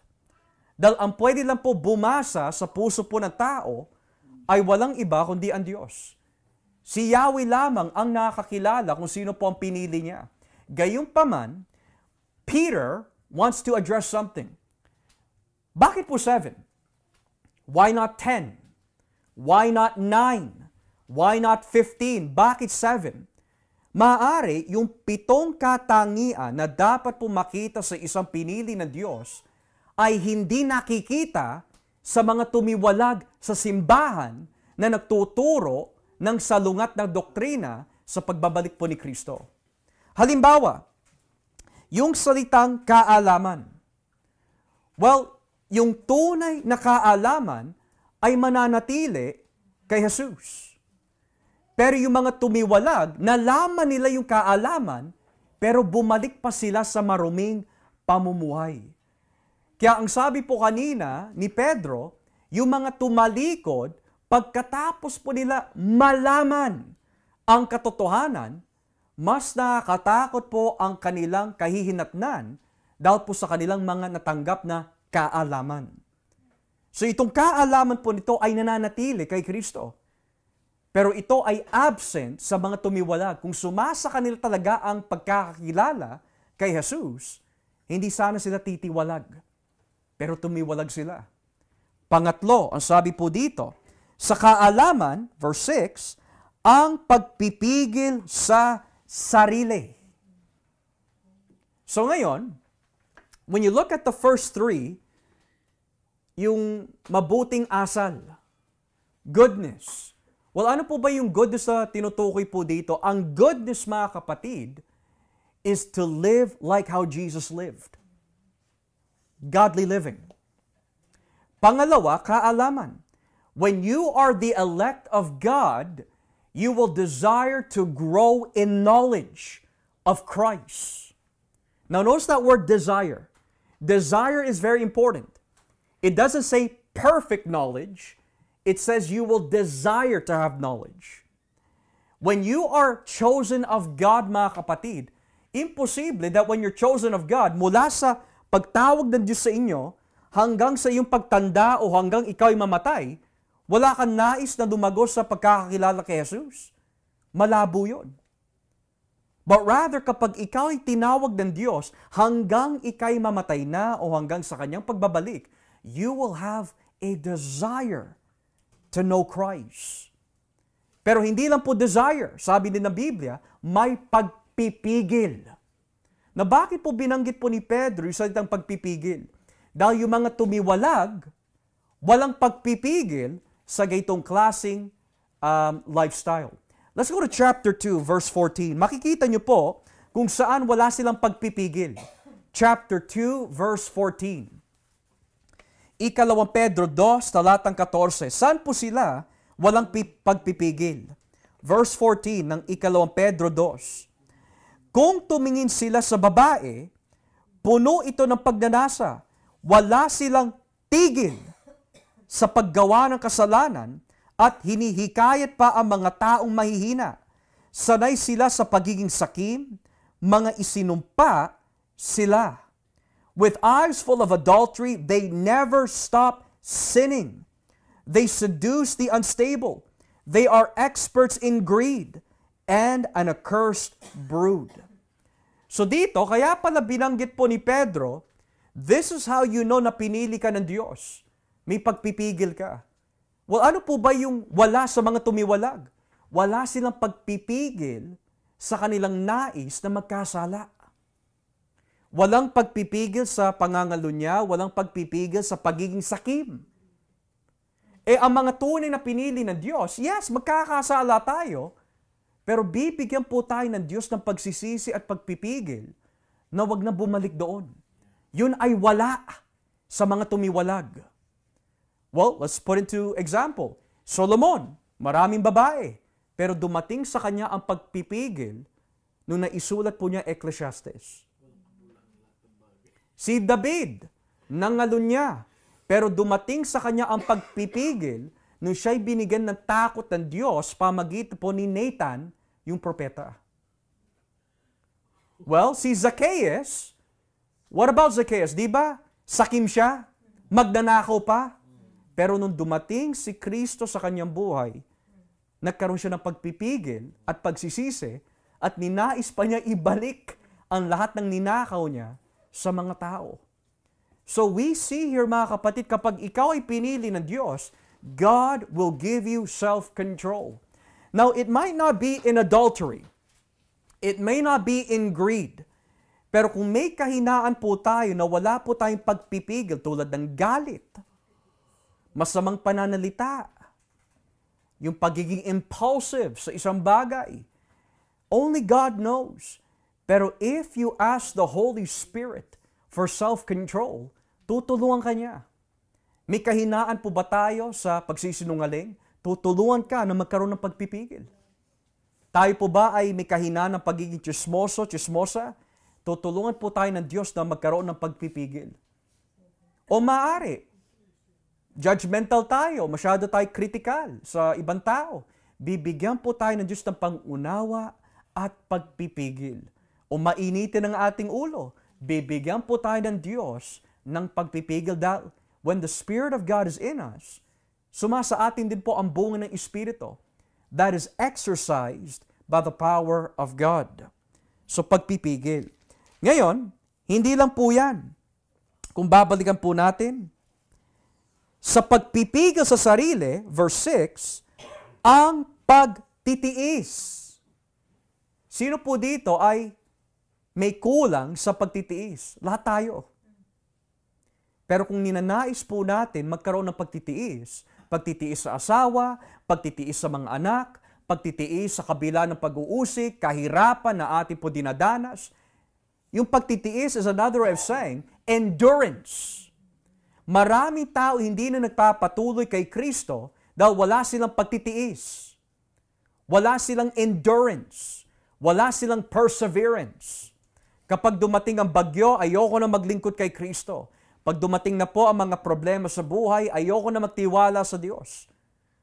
Dahil ang pwede lang po bumasa sa puso po ng tao ay walang iba kundi ang Diyos. Si Yahweh lamang ang nakakilala kung sino po ang pinili niya. Gayunpaman, Peter wants to address something. Bakit po seven? Why not ten? Why not nine? Why not 15? Bakit 7? Maari yung pitong katangian na dapat pumakita sa isang pinili ng Diyos ay hindi nakikita sa mga tumiwalag sa simbahan na nagtuturo ng salungat na doktrina sa pagbabalik po ni Kristo. Halimbawa, yung salitang kaalaman. Well, yung tunay na kaalaman ay mananatili kay Jesus. Pero yung mga tumiwalag, nalaman nila yung kaalaman, pero bumalik pa sila sa maruming pamumuhay. Kaya ang sabi po kanina ni Pedro, yung mga tumalikod, pagkatapos po nila malaman ang katotohanan, mas nakakatakot po ang kanilang kahihinatnan dahil po sa kanilang mga natanggap na kaalaman. So itong kaalaman po nito ay nananatili kay Kristo. Pero ito ay absent sa mga tumiwalag. Kung sumasa kanila talaga ang pagkakakilala kay Jesus, hindi sana sila titiwalag. Pero tumiwalag sila. Pangatlo, ang sabi po dito, sa kaalaman, verse 6, ang pagpipigil sa sarili. So ngayon, when you look at the first three, yung mabuting asal, goodness, Well, ano po ba yung goodness na tinutukoy po dito? Ang goodness, mga kapatid is to live like how Jesus lived. Godly living. Pangalawa, kaalaman. When you are the elect of God, you will desire to grow in knowledge of Christ. Now, notice that word desire. Desire is very important. It doesn't say perfect knowledge, It says you will desire to have knowledge. When you are chosen of God, mga kapatid, imposible that when you're chosen of God, mula sa pagtawag ng Diyos sa inyo, hanggang sa iyong pagtanda o hanggang ikaw ay mamatay, wala kang nais na dumagos sa pagkakakilala kay Jesus. Malabo yon. But rather, kapag ikaw ay tinawag ng Diyos, hanggang ikay mamatay na o hanggang sa kanyang pagbabalik, you will have a desire to know Christ. Pero hindi lang po desire, sabi din ng Biblia, may pagpipigil. Na bakit po binanggit po ni Pedro yung salitang pagpipigil? Dahil yung mga tumiwalag, walang pagpipigil sa gaytong klasing um, lifestyle. Let's go to chapter 2, verse 14. Makikita nyo po kung saan wala silang pagpipigil. Chapter 2, verse 14. Ikalawang Pedro 2, talatang 14. Saan po sila walang pagpipigil? Verse 14 ng ikalawang Pedro 2. Kung tumingin sila sa babae, puno ito ng pagnanasa. Wala silang tigil sa paggawa ng kasalanan at hinihikayat pa ang mga taong mahihina. Sanay sila sa pagiging sakim, mga isinumpa sila. With eyes full of adultery, they never stop sinning. They seduce the unstable. They are experts in greed and an accursed brood. So dito, kaya pala binanggit po ni Pedro, this is how you know na pinili ka ng Diyos. May pagpipigil ka. Well, ano po ba yung wala sa mga tumiwalag? Wala silang pagpipigil sa kanilang nais na magkasala. Walang pagpipigil sa pangangalo niya, walang pagpipigil sa pagiging sakim. Eh ang mga tunay na pinili ng Diyos, yes, magkakasala tayo, pero bibigyan po tayo ng Diyos ng pagsisisi at pagpipigil na wag na bumalik doon. Yun ay wala sa mga tumiwalag. Well, let's put into example. Solomon, maraming babae, pero dumating sa kanya ang pagpipigil nung naisulat po niya Ecclesiastes. Si David, nangalon niya. Pero dumating sa kanya ang pagpipigil nung siya'y binigyan ng takot ng Diyos pamagitan po ni Nathan, yung propeta. Well, si Zacchaeus, what about Zacchaeus? Di ba? Sakim siya, magnanakaw pa. Pero nung dumating si Kristo sa kanyang buhay, nagkaroon siya ng pagpipigil at pagsisisi at ninais pa niya ibalik ang lahat ng ninakaw niya sa mga tao. So we see here mga kapatid, kapag ikaw ay pinili ng Diyos, God will give you self-control. Now, it might not be in adultery. It may not be in greed. Pero kung may kahinaan po tayo na wala po tayong pagpipigil tulad ng galit, masamang pananalita, yung pagiging impulsive sa isang bagay, only God knows. Pero if you ask the Holy Spirit for self-control, tutulungan ka niya. May kahinaan po ba tayo sa pagsisinungaling? Tutulungan ka na magkaroon ng pagpipigil. Tayo po ba ay may kahinaan ng pagiging chismoso, chismosa? Tutulungan po tayo ng Diyos na magkaroon ng pagpipigil. O maaari, judgmental tayo, masyado tayo critical sa ibang tao. Bibigyan po tayo ng Diyos ng pangunawa at pagpipigil o mainitin ng ating ulo. Bibigyan po tayo ng Diyos ng pagpipigil dahil when the Spirit of God is in us, sumasa atin din po ang bunga ng Espiritu that is exercised by the power of God. So pagpipigil. Ngayon, hindi lang po yan. Kung babalikan po natin, sa pagpipigil sa sarili, verse 6, ang pagtitiis. Sino po dito ay may kulang sa pagtitiis. Lahat tayo. Pero kung ninanais po natin magkaroon ng pagtitiis, pagtitiis sa asawa, pagtitiis sa mga anak, pagtitiis sa kabila ng pag-uusik, kahirapan na ating po dinadanas, yung pagtitiis is another way of saying endurance. Marami tao hindi na nagpapatuloy kay Kristo dahil wala silang pagtitiis. Wala silang endurance. Wala silang perseverance. Kapag dumating ang bagyo, ayoko na maglingkod kay Kristo. Pag dumating na po ang mga problema sa buhay, ayoko na magtiwala sa Diyos.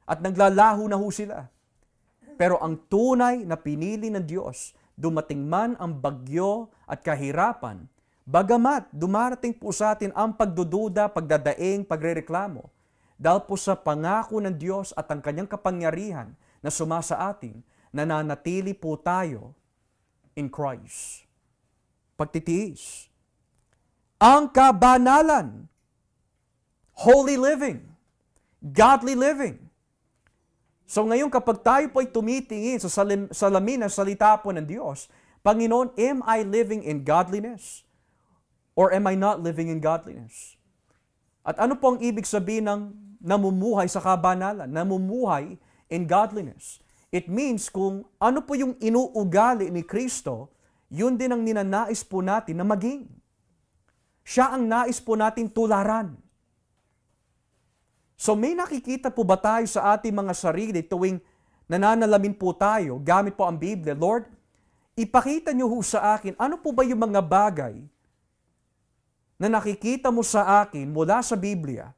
At naglalaho na ho sila. Pero ang tunay na pinili ng Diyos, dumating man ang bagyo at kahirapan, bagamat dumarating po sa atin ang pagdududa, pagdadaing, pagrereklamo, dahil po sa pangako ng Diyos at ang kanyang kapangyarihan na sumasa atin, nananatili po tayo in Christ pagtitiis, ang kabanalan, holy living, godly living. So ngayon kapag tayo po ay tumitingin sa salamin ng salita po ng Diyos, Panginoon, am I living in godliness? Or am I not living in godliness? At ano po ang ibig sabihin ng namumuhay sa kabanalan, namumuhay in godliness? It means kung ano po yung inuugali ni Kristo yun din ang ninanais po natin na maging. Siya ang nais po natin tularan. So may nakikita po ba tayo sa ating mga sarili tuwing nananalamin po tayo gamit po ang Biblia, Lord, ipakita niyo ho sa akin ano po ba yung mga bagay na nakikita mo sa akin mula sa Biblia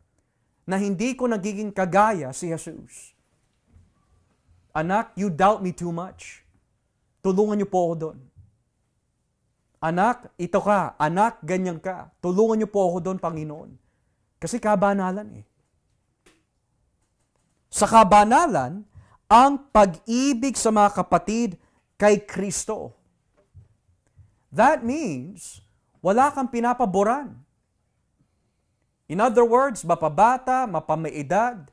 na hindi ko nagiging kagaya si Jesus. Anak, you doubt me too much. Tulungan niyo po ako doon. Anak, ito ka. Anak, ganyan ka. Tulungan niyo po ako doon, Panginoon. Kasi kabanalan eh. Sa kabanalan, ang pag-ibig sa mga kapatid kay Kristo. That means, wala kang pinapaboran. In other words, mapabata, mapamaedad,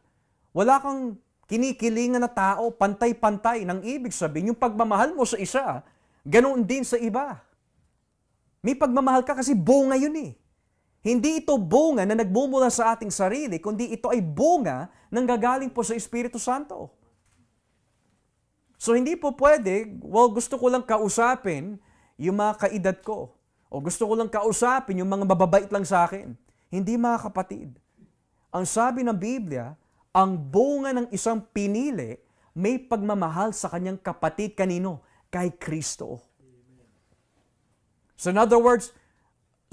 wala kang kinikilingan na tao, pantay-pantay ng ibig sabihin. Yung pagmamahal mo sa isa, ganoon din sa iba. May pagmamahal ka kasi bunga yun eh. Hindi ito bunga na nagmumula sa ating sarili, kundi ito ay bunga ng gagaling po sa Espiritu Santo. So hindi po pwede, well gusto ko lang kausapin yung mga kaedad ko. O gusto ko lang kausapin yung mga mababait lang sa akin. Hindi mga kapatid. Ang sabi ng Biblia, ang bunga ng isang pinili may pagmamahal sa kanyang kapatid kanino? Kay Kristo. So in other words,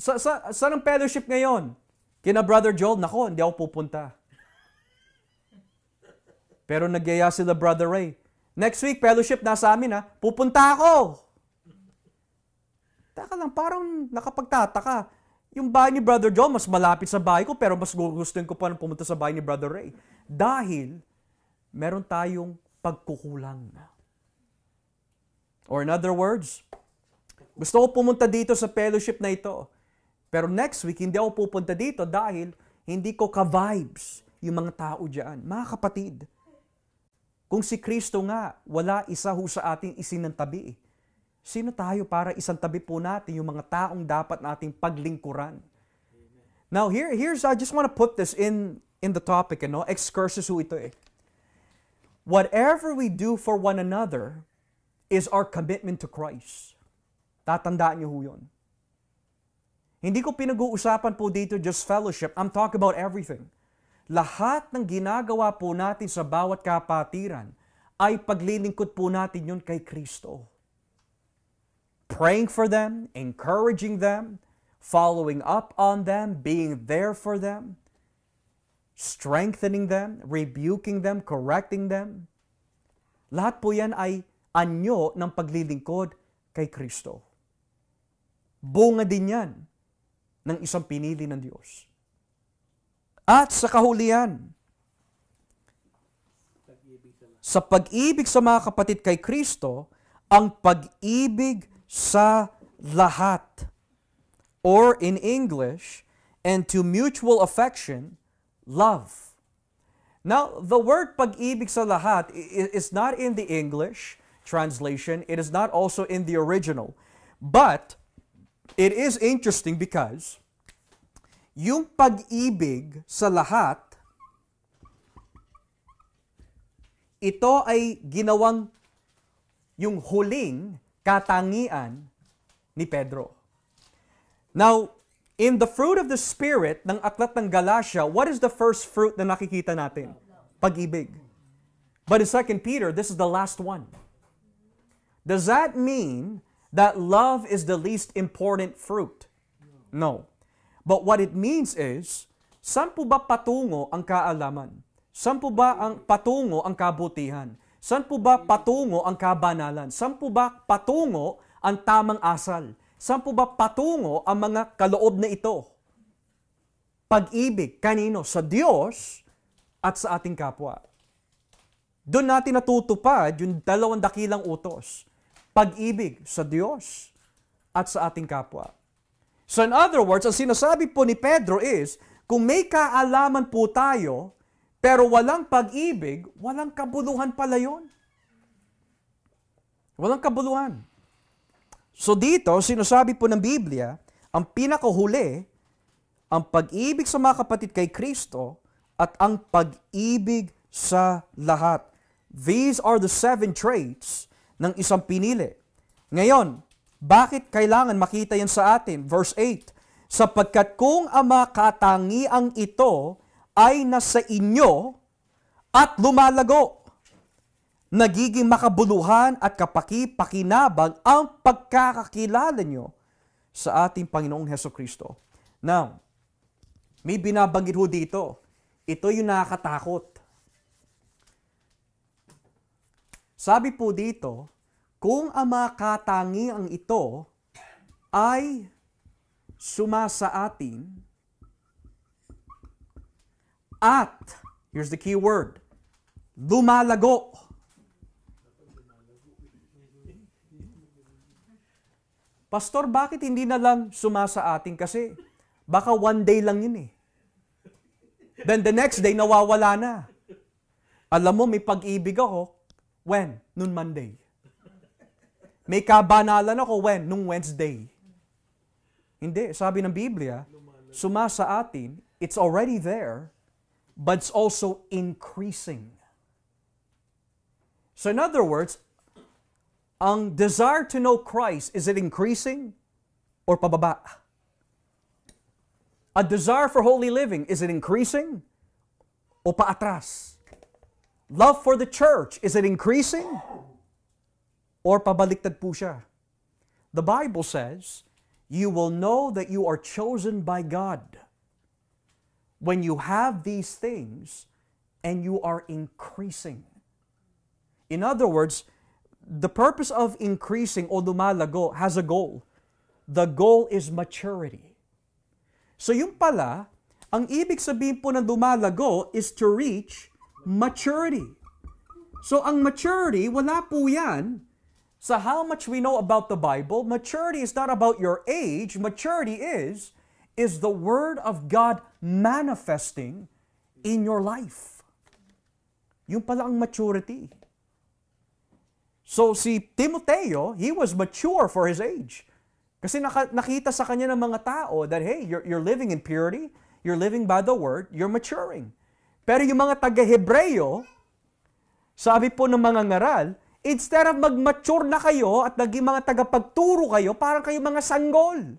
sa, sa, saan ang fellowship ngayon? Kina Brother Joel, nako, hindi ako pupunta. Pero nagyaya sila Brother Ray. Next week, fellowship nasa amin ha, pupunta ako. Taka lang, parang nakapagtataka. Yung bahay ni Brother Joel, mas malapit sa bahay ko, pero mas gugustuhin ko pa na pumunta sa bahay ni Brother Ray. Dahil, meron tayong pagkukulang. Or in other words, gusto ko pumunta dito sa fellowship na ito. Pero next week, hindi ako pupunta dito dahil hindi ko ka-vibes yung mga tao dyan. Mga kapatid, kung si Kristo nga, wala isa ho sa ating isinantabi. Sino tayo para isang tabi po natin yung mga taong dapat nating paglingkuran? Now, here, here's, I just want to put this in, in the topic, you know, Excursus ho ito eh. Whatever we do for one another is our commitment to Christ. Tatandaan niyo ho yun. Hindi ko pinag-uusapan po dito just fellowship. I'm talking about everything. Lahat ng ginagawa po natin sa bawat kapatiran ay paglilingkod po natin yun kay Kristo. Praying for them, encouraging them, following up on them, being there for them, strengthening them, rebuking them, correcting them. Lahat po yan ay anyo ng paglilingkod kay Kristo. Bunga din yan ng isang pinili ng Diyos. At sa kahulian, sa pag-ibig sa mga kapatid kay Kristo, ang pag-ibig sa lahat. Or in English, and to mutual affection, love. Now, the word pag-ibig sa lahat is not in the English translation. It is not also in the original. But It is interesting because yung pag-ibig sa lahat, ito ay ginawang yung huling katangian ni Pedro. Now, in the fruit of the Spirit ng aklat ng Galatia, what is the first fruit na nakikita natin? Pag-ibig. But in 2 Peter, this is the last one. Does that mean that love is the least important fruit. No. But what it means is, saan po ba patungo ang kaalaman? Saan po ba ang patungo ang kabutihan? Saan po ba patungo ang kabanalan? Saan po ba patungo ang tamang asal? Saan po ba patungo ang mga kaloob na ito? Pag-ibig, kanino? Sa Diyos at sa ating kapwa. Doon natin natutupad yung dalawang dakilang utos pag-ibig sa Diyos at sa ating kapwa. So in other words, ang sinasabi po ni Pedro is, kung may kaalaman po tayo, pero walang pag-ibig, walang kabuluhan pala yun. Walang kabuluhan. So dito, sinasabi po ng Biblia, ang pinakahuli, ang pag-ibig sa mga kapatid kay Kristo at ang pag-ibig sa lahat. These are the seven traits ng isang pinili. Ngayon, bakit kailangan makita yan sa atin? Verse 8, sapagkat kung ama ang ito ay nasa inyo at lumalago, nagiging makabuluhan at kapaki kapakipakinabang ang pagkakakilala nyo sa ating Panginoong Heso Kristo. Now, may binabanggit ho dito. Ito yung nakakatakot. Sabi po dito, kung ama katangiang ito ay sa atin at, here's the key word, lumalago. Pastor, bakit hindi na lang sa atin? Kasi baka one day lang yun eh. Then the next day, nawawala na. Alam mo, may pag-ibig ako When? Noon Monday. May kabanalan ako when? Nung Wednesday. Hindi. Sabi ng Biblia, suma sa atin, it's already there, but it's also increasing. So in other words, ang desire to know Christ, is it increasing or pababa? A desire for holy living, is it increasing o paatras? love for the church, is it increasing? Or pabaliktad po siya? The Bible says, you will know that you are chosen by God when you have these things and you are increasing. In other words, the purpose of increasing o lumalago has a goal. The goal is maturity. So yung pala, ang ibig sabihin po ng lumalago is to reach maturity. So ang maturity, wala po yan So how much we know about the Bible, maturity is not about your age. Maturity is is the word of God manifesting in your life. Yung pala ang maturity. So si Timoteo, he was mature for his age. Kasi nakita sa kanya ng mga tao that, hey, you're, you're living in purity, you're living by the word, you're maturing. Pero yung mga taga-Hebreyo, sabi po ng mga ngaral, instead of mag-mature na kayo at naging mga tagapagturo kayo, parang kayo mga sanggol.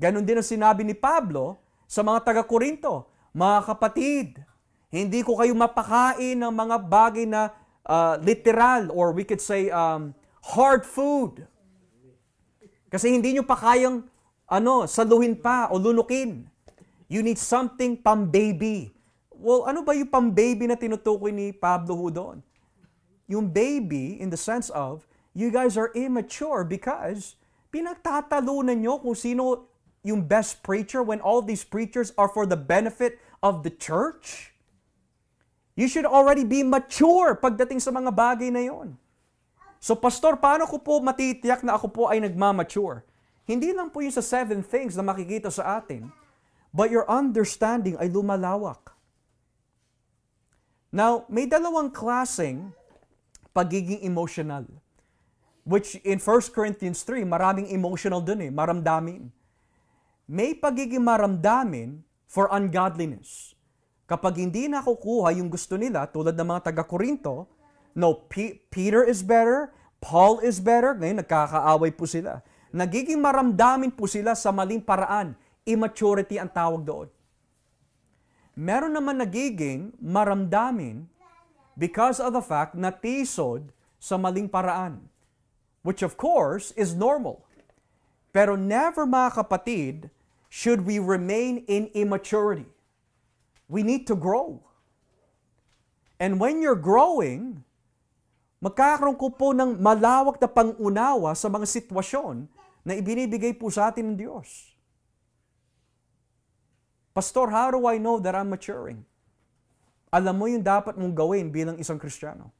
Ganon din ang sinabi ni Pablo sa mga taga-Korinto. Mga kapatid, hindi ko kayo mapakain ng mga bagay na uh, literal or we could say um, hard food. Kasi hindi nyo pa kayang ano, saluhin pa o lunukin. You need something pang baby Well, ano ba yung pang-baby na tinutukoy ni Pablo ho doon? Yung baby in the sense of, you guys are immature because pinagtatalunan nyo kung sino yung best preacher when all these preachers are for the benefit of the church? You should already be mature pagdating sa mga bagay na yon. So, pastor, paano ko po matitiyak na ako po ay nagmamature? Hindi lang po yung sa seven things na makikita sa atin, but your understanding ay lumalawak. Now, may dalawang klaseng pagiging emotional. Which in 1 Corinthians 3, maraming emotional dun eh, maramdamin. May pagiging maramdamin for ungodliness. Kapag hindi nakukuha yung gusto nila, tulad ng mga taga-Korinto, no, P- Peter is better, Paul is better, ngayon nagkakaaway po sila. Nagiging maramdamin po sila sa maling paraan. Immaturity ang tawag doon meron naman nagiging maramdamin because of the fact na tisod sa maling paraan. Which of course is normal. Pero never mga kapatid, should we remain in immaturity. We need to grow. And when you're growing, magkakaroon ko po ng malawak na pangunawa sa mga sitwasyon na ibinibigay po sa atin ng Diyos. Pastor, how do I know that I'm maturing? Alam mo yung dapat mong gawin bilang isang Kristiyano.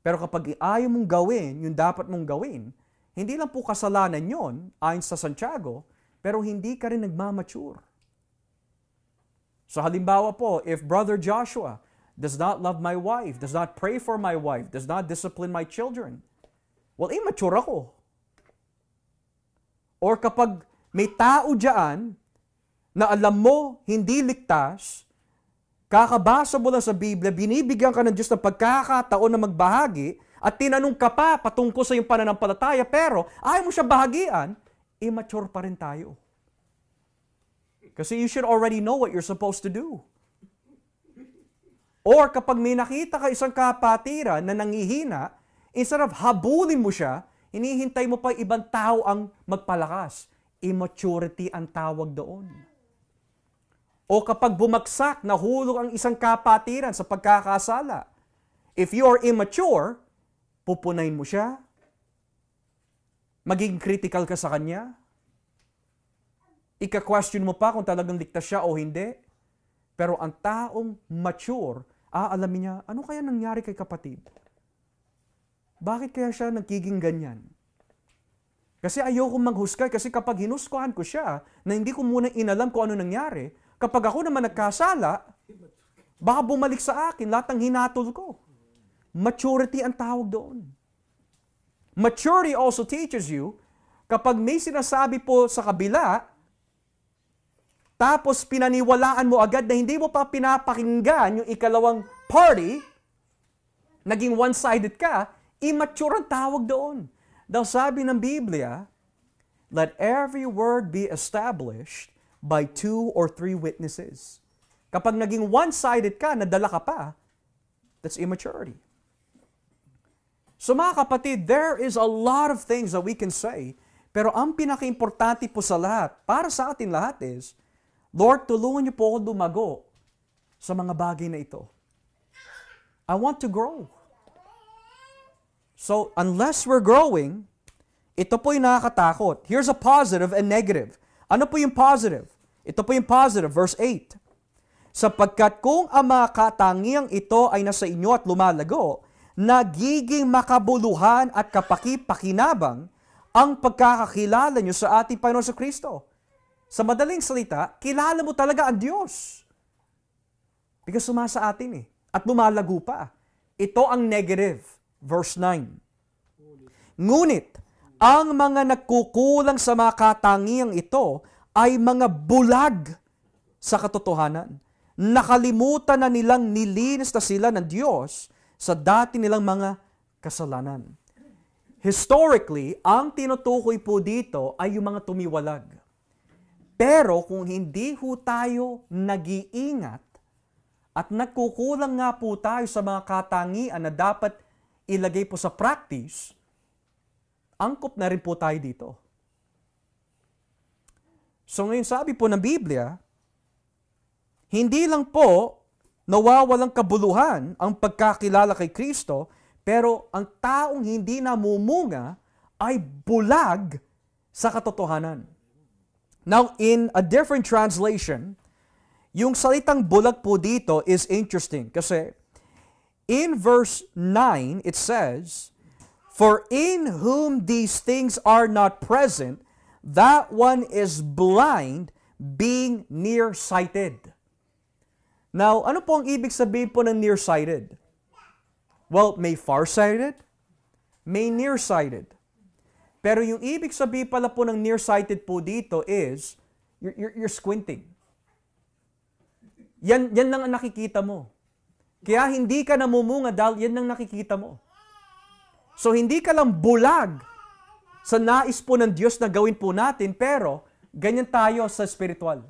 Pero kapag ayaw mong gawin yung dapat mong gawin, hindi lang po kasalanan yon ayon sa Santiago, pero hindi ka rin nagmamature. So halimbawa po, if Brother Joshua does not love my wife, does not pray for my wife, does not discipline my children, well, immature ako. Or kapag may tao dyan na alam mo hindi ligtas, kakabasa mo lang sa Biblia, binibigyan ka ng Diyos ng pagkakataon na magbahagi, at tinanong ka pa patungko sa iyong pananampalataya, pero ayaw mo siya bahagian, immature pa rin tayo. Kasi you should already know what you're supposed to do. Or kapag may nakita ka isang kapatiran na nangihina, instead of habulin mo siya, hinihintay mo pa ibang tao ang magpalakas. Immaturity ang tawag doon o kapag bumagsak, nahulog ang isang kapatiran sa pagkakasala. If you are immature, pupunain mo siya, maging critical ka sa kanya, ika-question mo pa kung talagang ligtas siya o hindi, pero ang taong mature, aalamin niya, ano kaya nangyari kay kapatid? Bakit kaya siya nagiging ganyan? Kasi ayoko manghusgay kasi kapag hinuskahan ko siya na hindi ko muna inalam kung ano nangyari, Kapag ako naman nagkasala, baka bumalik sa akin lahat ng hinatol ko. Maturity ang tawag doon. Maturity also teaches you, kapag may sinasabi po sa kabila, tapos pinaniwalaan mo agad na hindi mo pa pinapakinggan yung ikalawang party, naging one-sided ka, immature ang tawag doon. Dahil sabi ng Biblia, let every word be established by two or three witnesses. Kapag naging one-sided ka, nadala ka pa, that's immaturity. So mga kapatid, there is a lot of things that we can say, pero ang pinaka-importante po sa lahat, para sa atin lahat is, Lord, tulungan niyo po ako lumago sa mga bagay na ito. I want to grow. So, unless we're growing, ito po yung nakakatakot. Here's a positive and negative. Ano po yung positive? Ito po yung positive, verse 8. Sapagkat kung ang mga katangiang ito ay nasa inyo at lumalago, nagiging makabuluhan at kapakipakinabang ang pagkakakilala nyo sa ating Panginoon sa Kristo. Sa madaling salita, kilala mo talaga ang Diyos. Because sumasa atin eh. At lumalago pa. Ito ang negative. Verse 9. Ngunit, ang mga nagkukulang sa mga katangiang ito ay mga bulag sa katotohanan. Nakalimutan na nilang nilinis na sila ng Diyos sa dati nilang mga kasalanan. Historically, ang tinutukoy po dito ay yung mga tumiwalag. Pero kung hindi ho tayo nag-iingat at nagkukulang nga po tayo sa mga katangian na dapat ilagay po sa practice, angkop na rin po tayo dito. So ngayon sabi po ng Biblia, hindi lang po nawawalang kabuluhan ang pagkakilala kay Kristo, pero ang taong hindi namumunga ay bulag sa katotohanan. Now, in a different translation, yung salitang bulag po dito is interesting kasi in verse 9, it says, For in whom these things are not present, That one is blind being nearsighted. Now, ano po ang ibig sabihin po ng nearsighted? Well, may farsighted, may nearsighted. Pero yung ibig sabihin pala po ng nearsighted po dito is, you're, you're, you're squinting. Yan, yan lang ang nakikita mo. Kaya hindi ka namumunga dahil yan ang nakikita mo. So hindi ka lang bulag sa nais po ng Diyos na gawin po natin, pero ganyan tayo sa spiritual.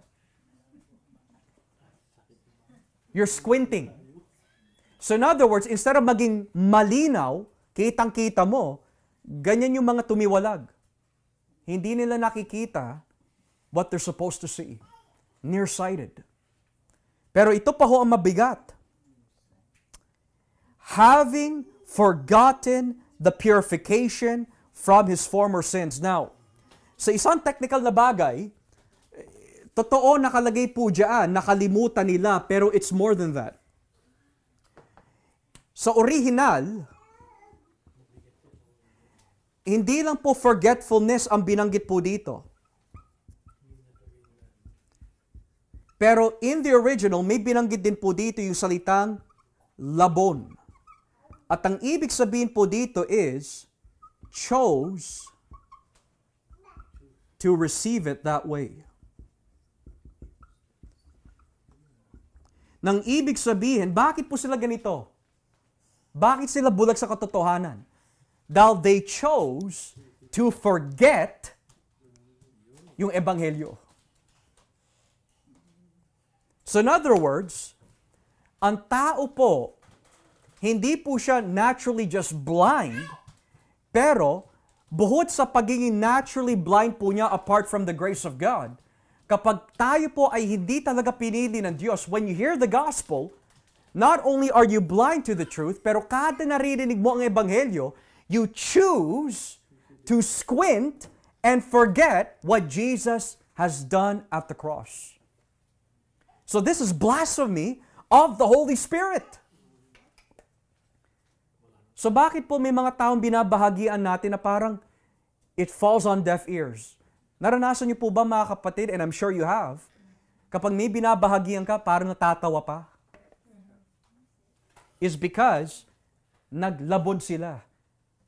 You're squinting. So in other words, instead of maging malinaw, kitang-kita mo, ganyan yung mga tumiwalag. Hindi nila nakikita what they're supposed to see. Nearsighted. Pero ito pa ho ang mabigat. Having forgotten the purification from his former sins. Now, sa isang technical na bagay, totoo nakalagay po dyan, nakalimutan nila, pero it's more than that. Sa original, hindi lang po forgetfulness ang binanggit po dito. Pero in the original, may binanggit din po dito yung salitang labon. At ang ibig sabihin po dito is, chose to receive it that way. Nang ibig sabihin, bakit po sila ganito? Bakit sila bulag sa katotohanan? Dahil they chose to forget yung ebanghelyo. So in other words, ang tao po, hindi po siya naturally just blind, pero, buhod sa pagiging naturally blind po niya apart from the grace of God, kapag tayo po ay hindi talaga pinili ng Diyos, when you hear the gospel, not only are you blind to the truth, pero kada naririnig mo ang ebanghelyo, you choose to squint and forget what Jesus has done at the cross. So this is blasphemy of the Holy Spirit. So bakit po may mga taong binabahagian natin na parang it falls on deaf ears? Naranasan niyo po ba mga kapatid, and I'm sure you have, kapag may binabahagian ka, parang natatawa pa? Is because naglabod sila.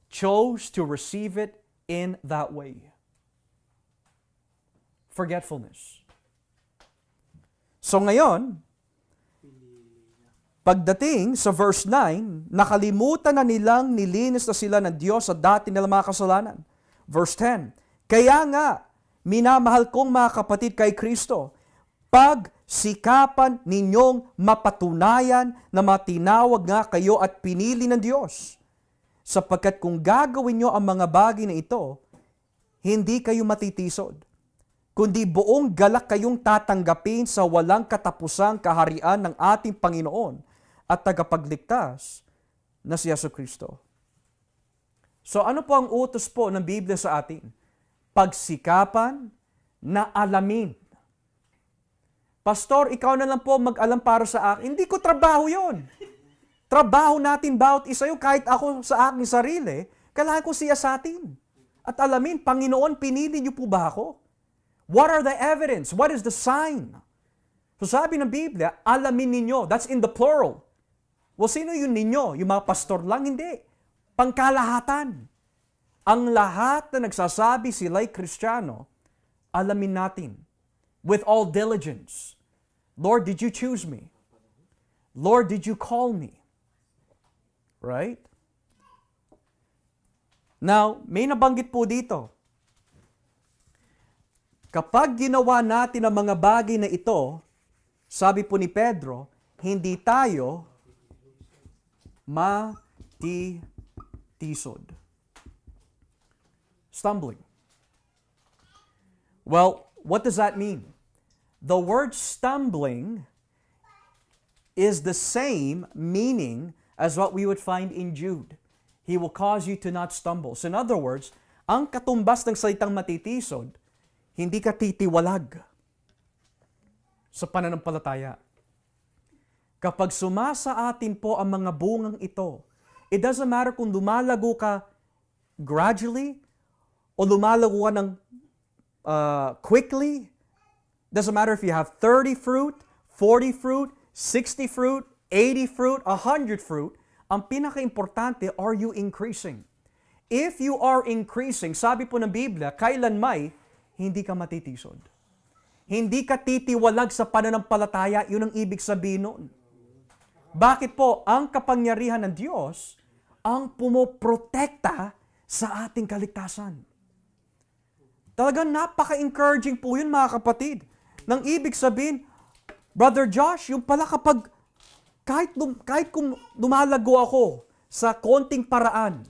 Chose to receive it in that way. Forgetfulness. So ngayon, Pagdating sa verse 9, nakalimutan na nilang nilinis na sila ng Diyos sa dati nilang mga kasalanan. Verse 10, Kaya nga, minamahal kong mga kapatid kay Kristo, pag sikapan ninyong mapatunayan na matinawag nga kayo at pinili ng Diyos. Sapagkat kung gagawin nyo ang mga bagay na ito, hindi kayo matitisod, kundi buong galak kayong tatanggapin sa walang katapusang kaharian ng ating Panginoon at tagapagligtas na si Yesu Kristo. So ano po ang utos po ng Biblia sa atin? Pagsikapan na alamin. Pastor, ikaw na lang po mag-alam para sa akin. Hindi ko trabaho yon. Trabaho natin bawat isa yun. Kahit ako sa aking sarili, kailangan ko siya sa atin. At alamin, Panginoon, pinili niyo po ba ako? What are the evidence? What is the sign? So sabi ng Biblia, alamin ninyo. That's in the plural. Well, sino yun ninyo? Yung mga pastor lang? Hindi. Pangkalahatan. Ang lahat na nagsasabi sila'y kristyano, alamin natin. With all diligence. Lord, did you choose me? Lord, did you call me? Right? Now, may nabanggit po dito. Kapag ginawa natin ang mga bagay na ito, sabi po ni Pedro, hindi tayo Ma ti tisod. Stumbling. Well, what does that mean? The word stumbling is the same meaning as what we would find in Jude. He will cause you to not stumble. So in other words, ang katumbas ng salitang matitisod, hindi ka titiwalag sa pananampalataya. Kapag sumasa atin po ang mga bungang ito, it doesn't matter kung lumalago ka gradually o lumalago ka ng uh, quickly. Doesn't matter if you have 30 fruit, 40 fruit, 60 fruit, 80 fruit, 100 fruit. Ang pinaka-importante, are you increasing? If you are increasing, sabi po ng Biblia, kailan may, hindi ka matitisod. Hindi ka titiwalag sa pananampalataya, yun ang ibig sabihin noon. Bakit po ang kapangyarihan ng Diyos ang pumoprotekta sa ating kaligtasan? Talagang napaka-encouraging po yun mga kapatid. Nang ibig sabihin, Brother Josh, yung pala kapag kahit, dum- kahit kung lumalago ako sa konting paraan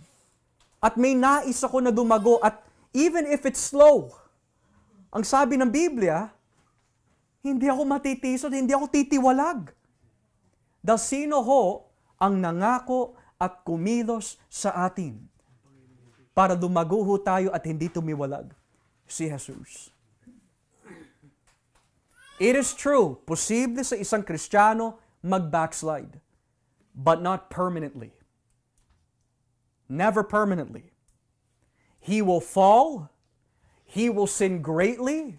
at may nais ako na dumago at even if it's slow, ang sabi ng Biblia, hindi ako matitisod, hindi ako titiwalag. Dahil sino ho ang nangako at kumilos sa atin para dumaguho tayo at hindi tumiwalag? Si Jesus. It is true, posible sa isang Kristiyano mag-backslide, but not permanently. Never permanently. He will fall, he will sin greatly,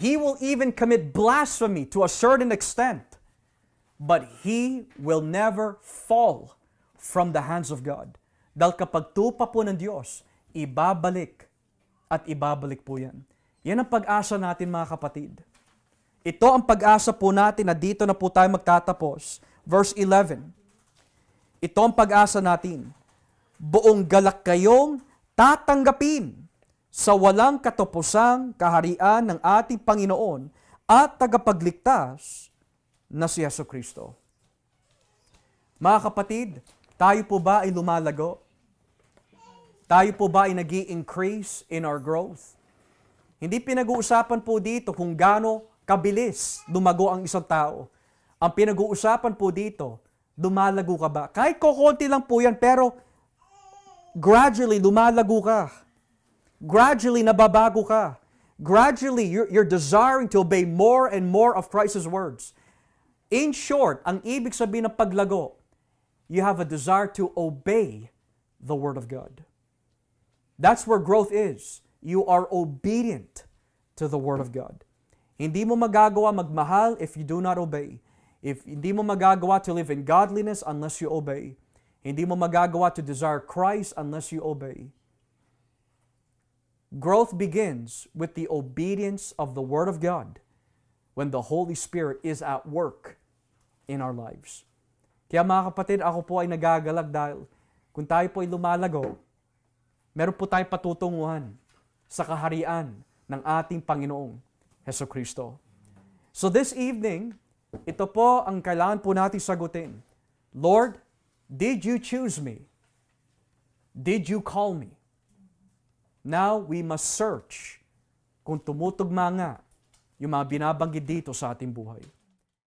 he will even commit blasphemy to a certain extent but he will never fall from the hands of God. Dahil kapag tupa po ng Diyos, ibabalik at ibabalik po yan. Yan ang pag-asa natin mga kapatid. Ito ang pag-asa po natin na dito na po tayo magtatapos. Verse 11. Ito ang pag-asa natin. Buong galak kayong tatanggapin sa walang katapusang kaharian ng ating Panginoon at tagapagligtas na si Yeso Kristo. Mga kapatid, tayo po ba ay lumalago? Tayo po ba ay nag increase in our growth? Hindi pinag-uusapan po dito kung gaano kabilis lumago ang isang tao. Ang pinag-uusapan po dito, lumalago ka ba? Kahit kukunti lang po yan, pero gradually lumalago ka. Gradually nababago ka. Gradually, you're, you're desiring to obey more and more of Christ's words. In short, ang ibig sabihin ng paglago, you have a desire to obey the Word of God. That's where growth is. You are obedient to the Word of God. Hindi mo magagawa magmahal if you do not obey. If hindi mo magagawa to live in godliness unless you obey. Hindi mo magagawa to desire Christ unless you obey. Growth begins with the obedience of the Word of God when the Holy Spirit is at work in our lives. Kaya mga kapatid, ako po ay nagagalak dahil kung tayo po ay lumalago, meron po tayong patutunguhan sa kaharian ng ating Panginoong Heso Kristo. So this evening, ito po ang kailangan po natin sagutin. Lord, did you choose me? Did you call me? Now we must search kung tumutugma nga yung mga binabanggit dito sa ating buhay.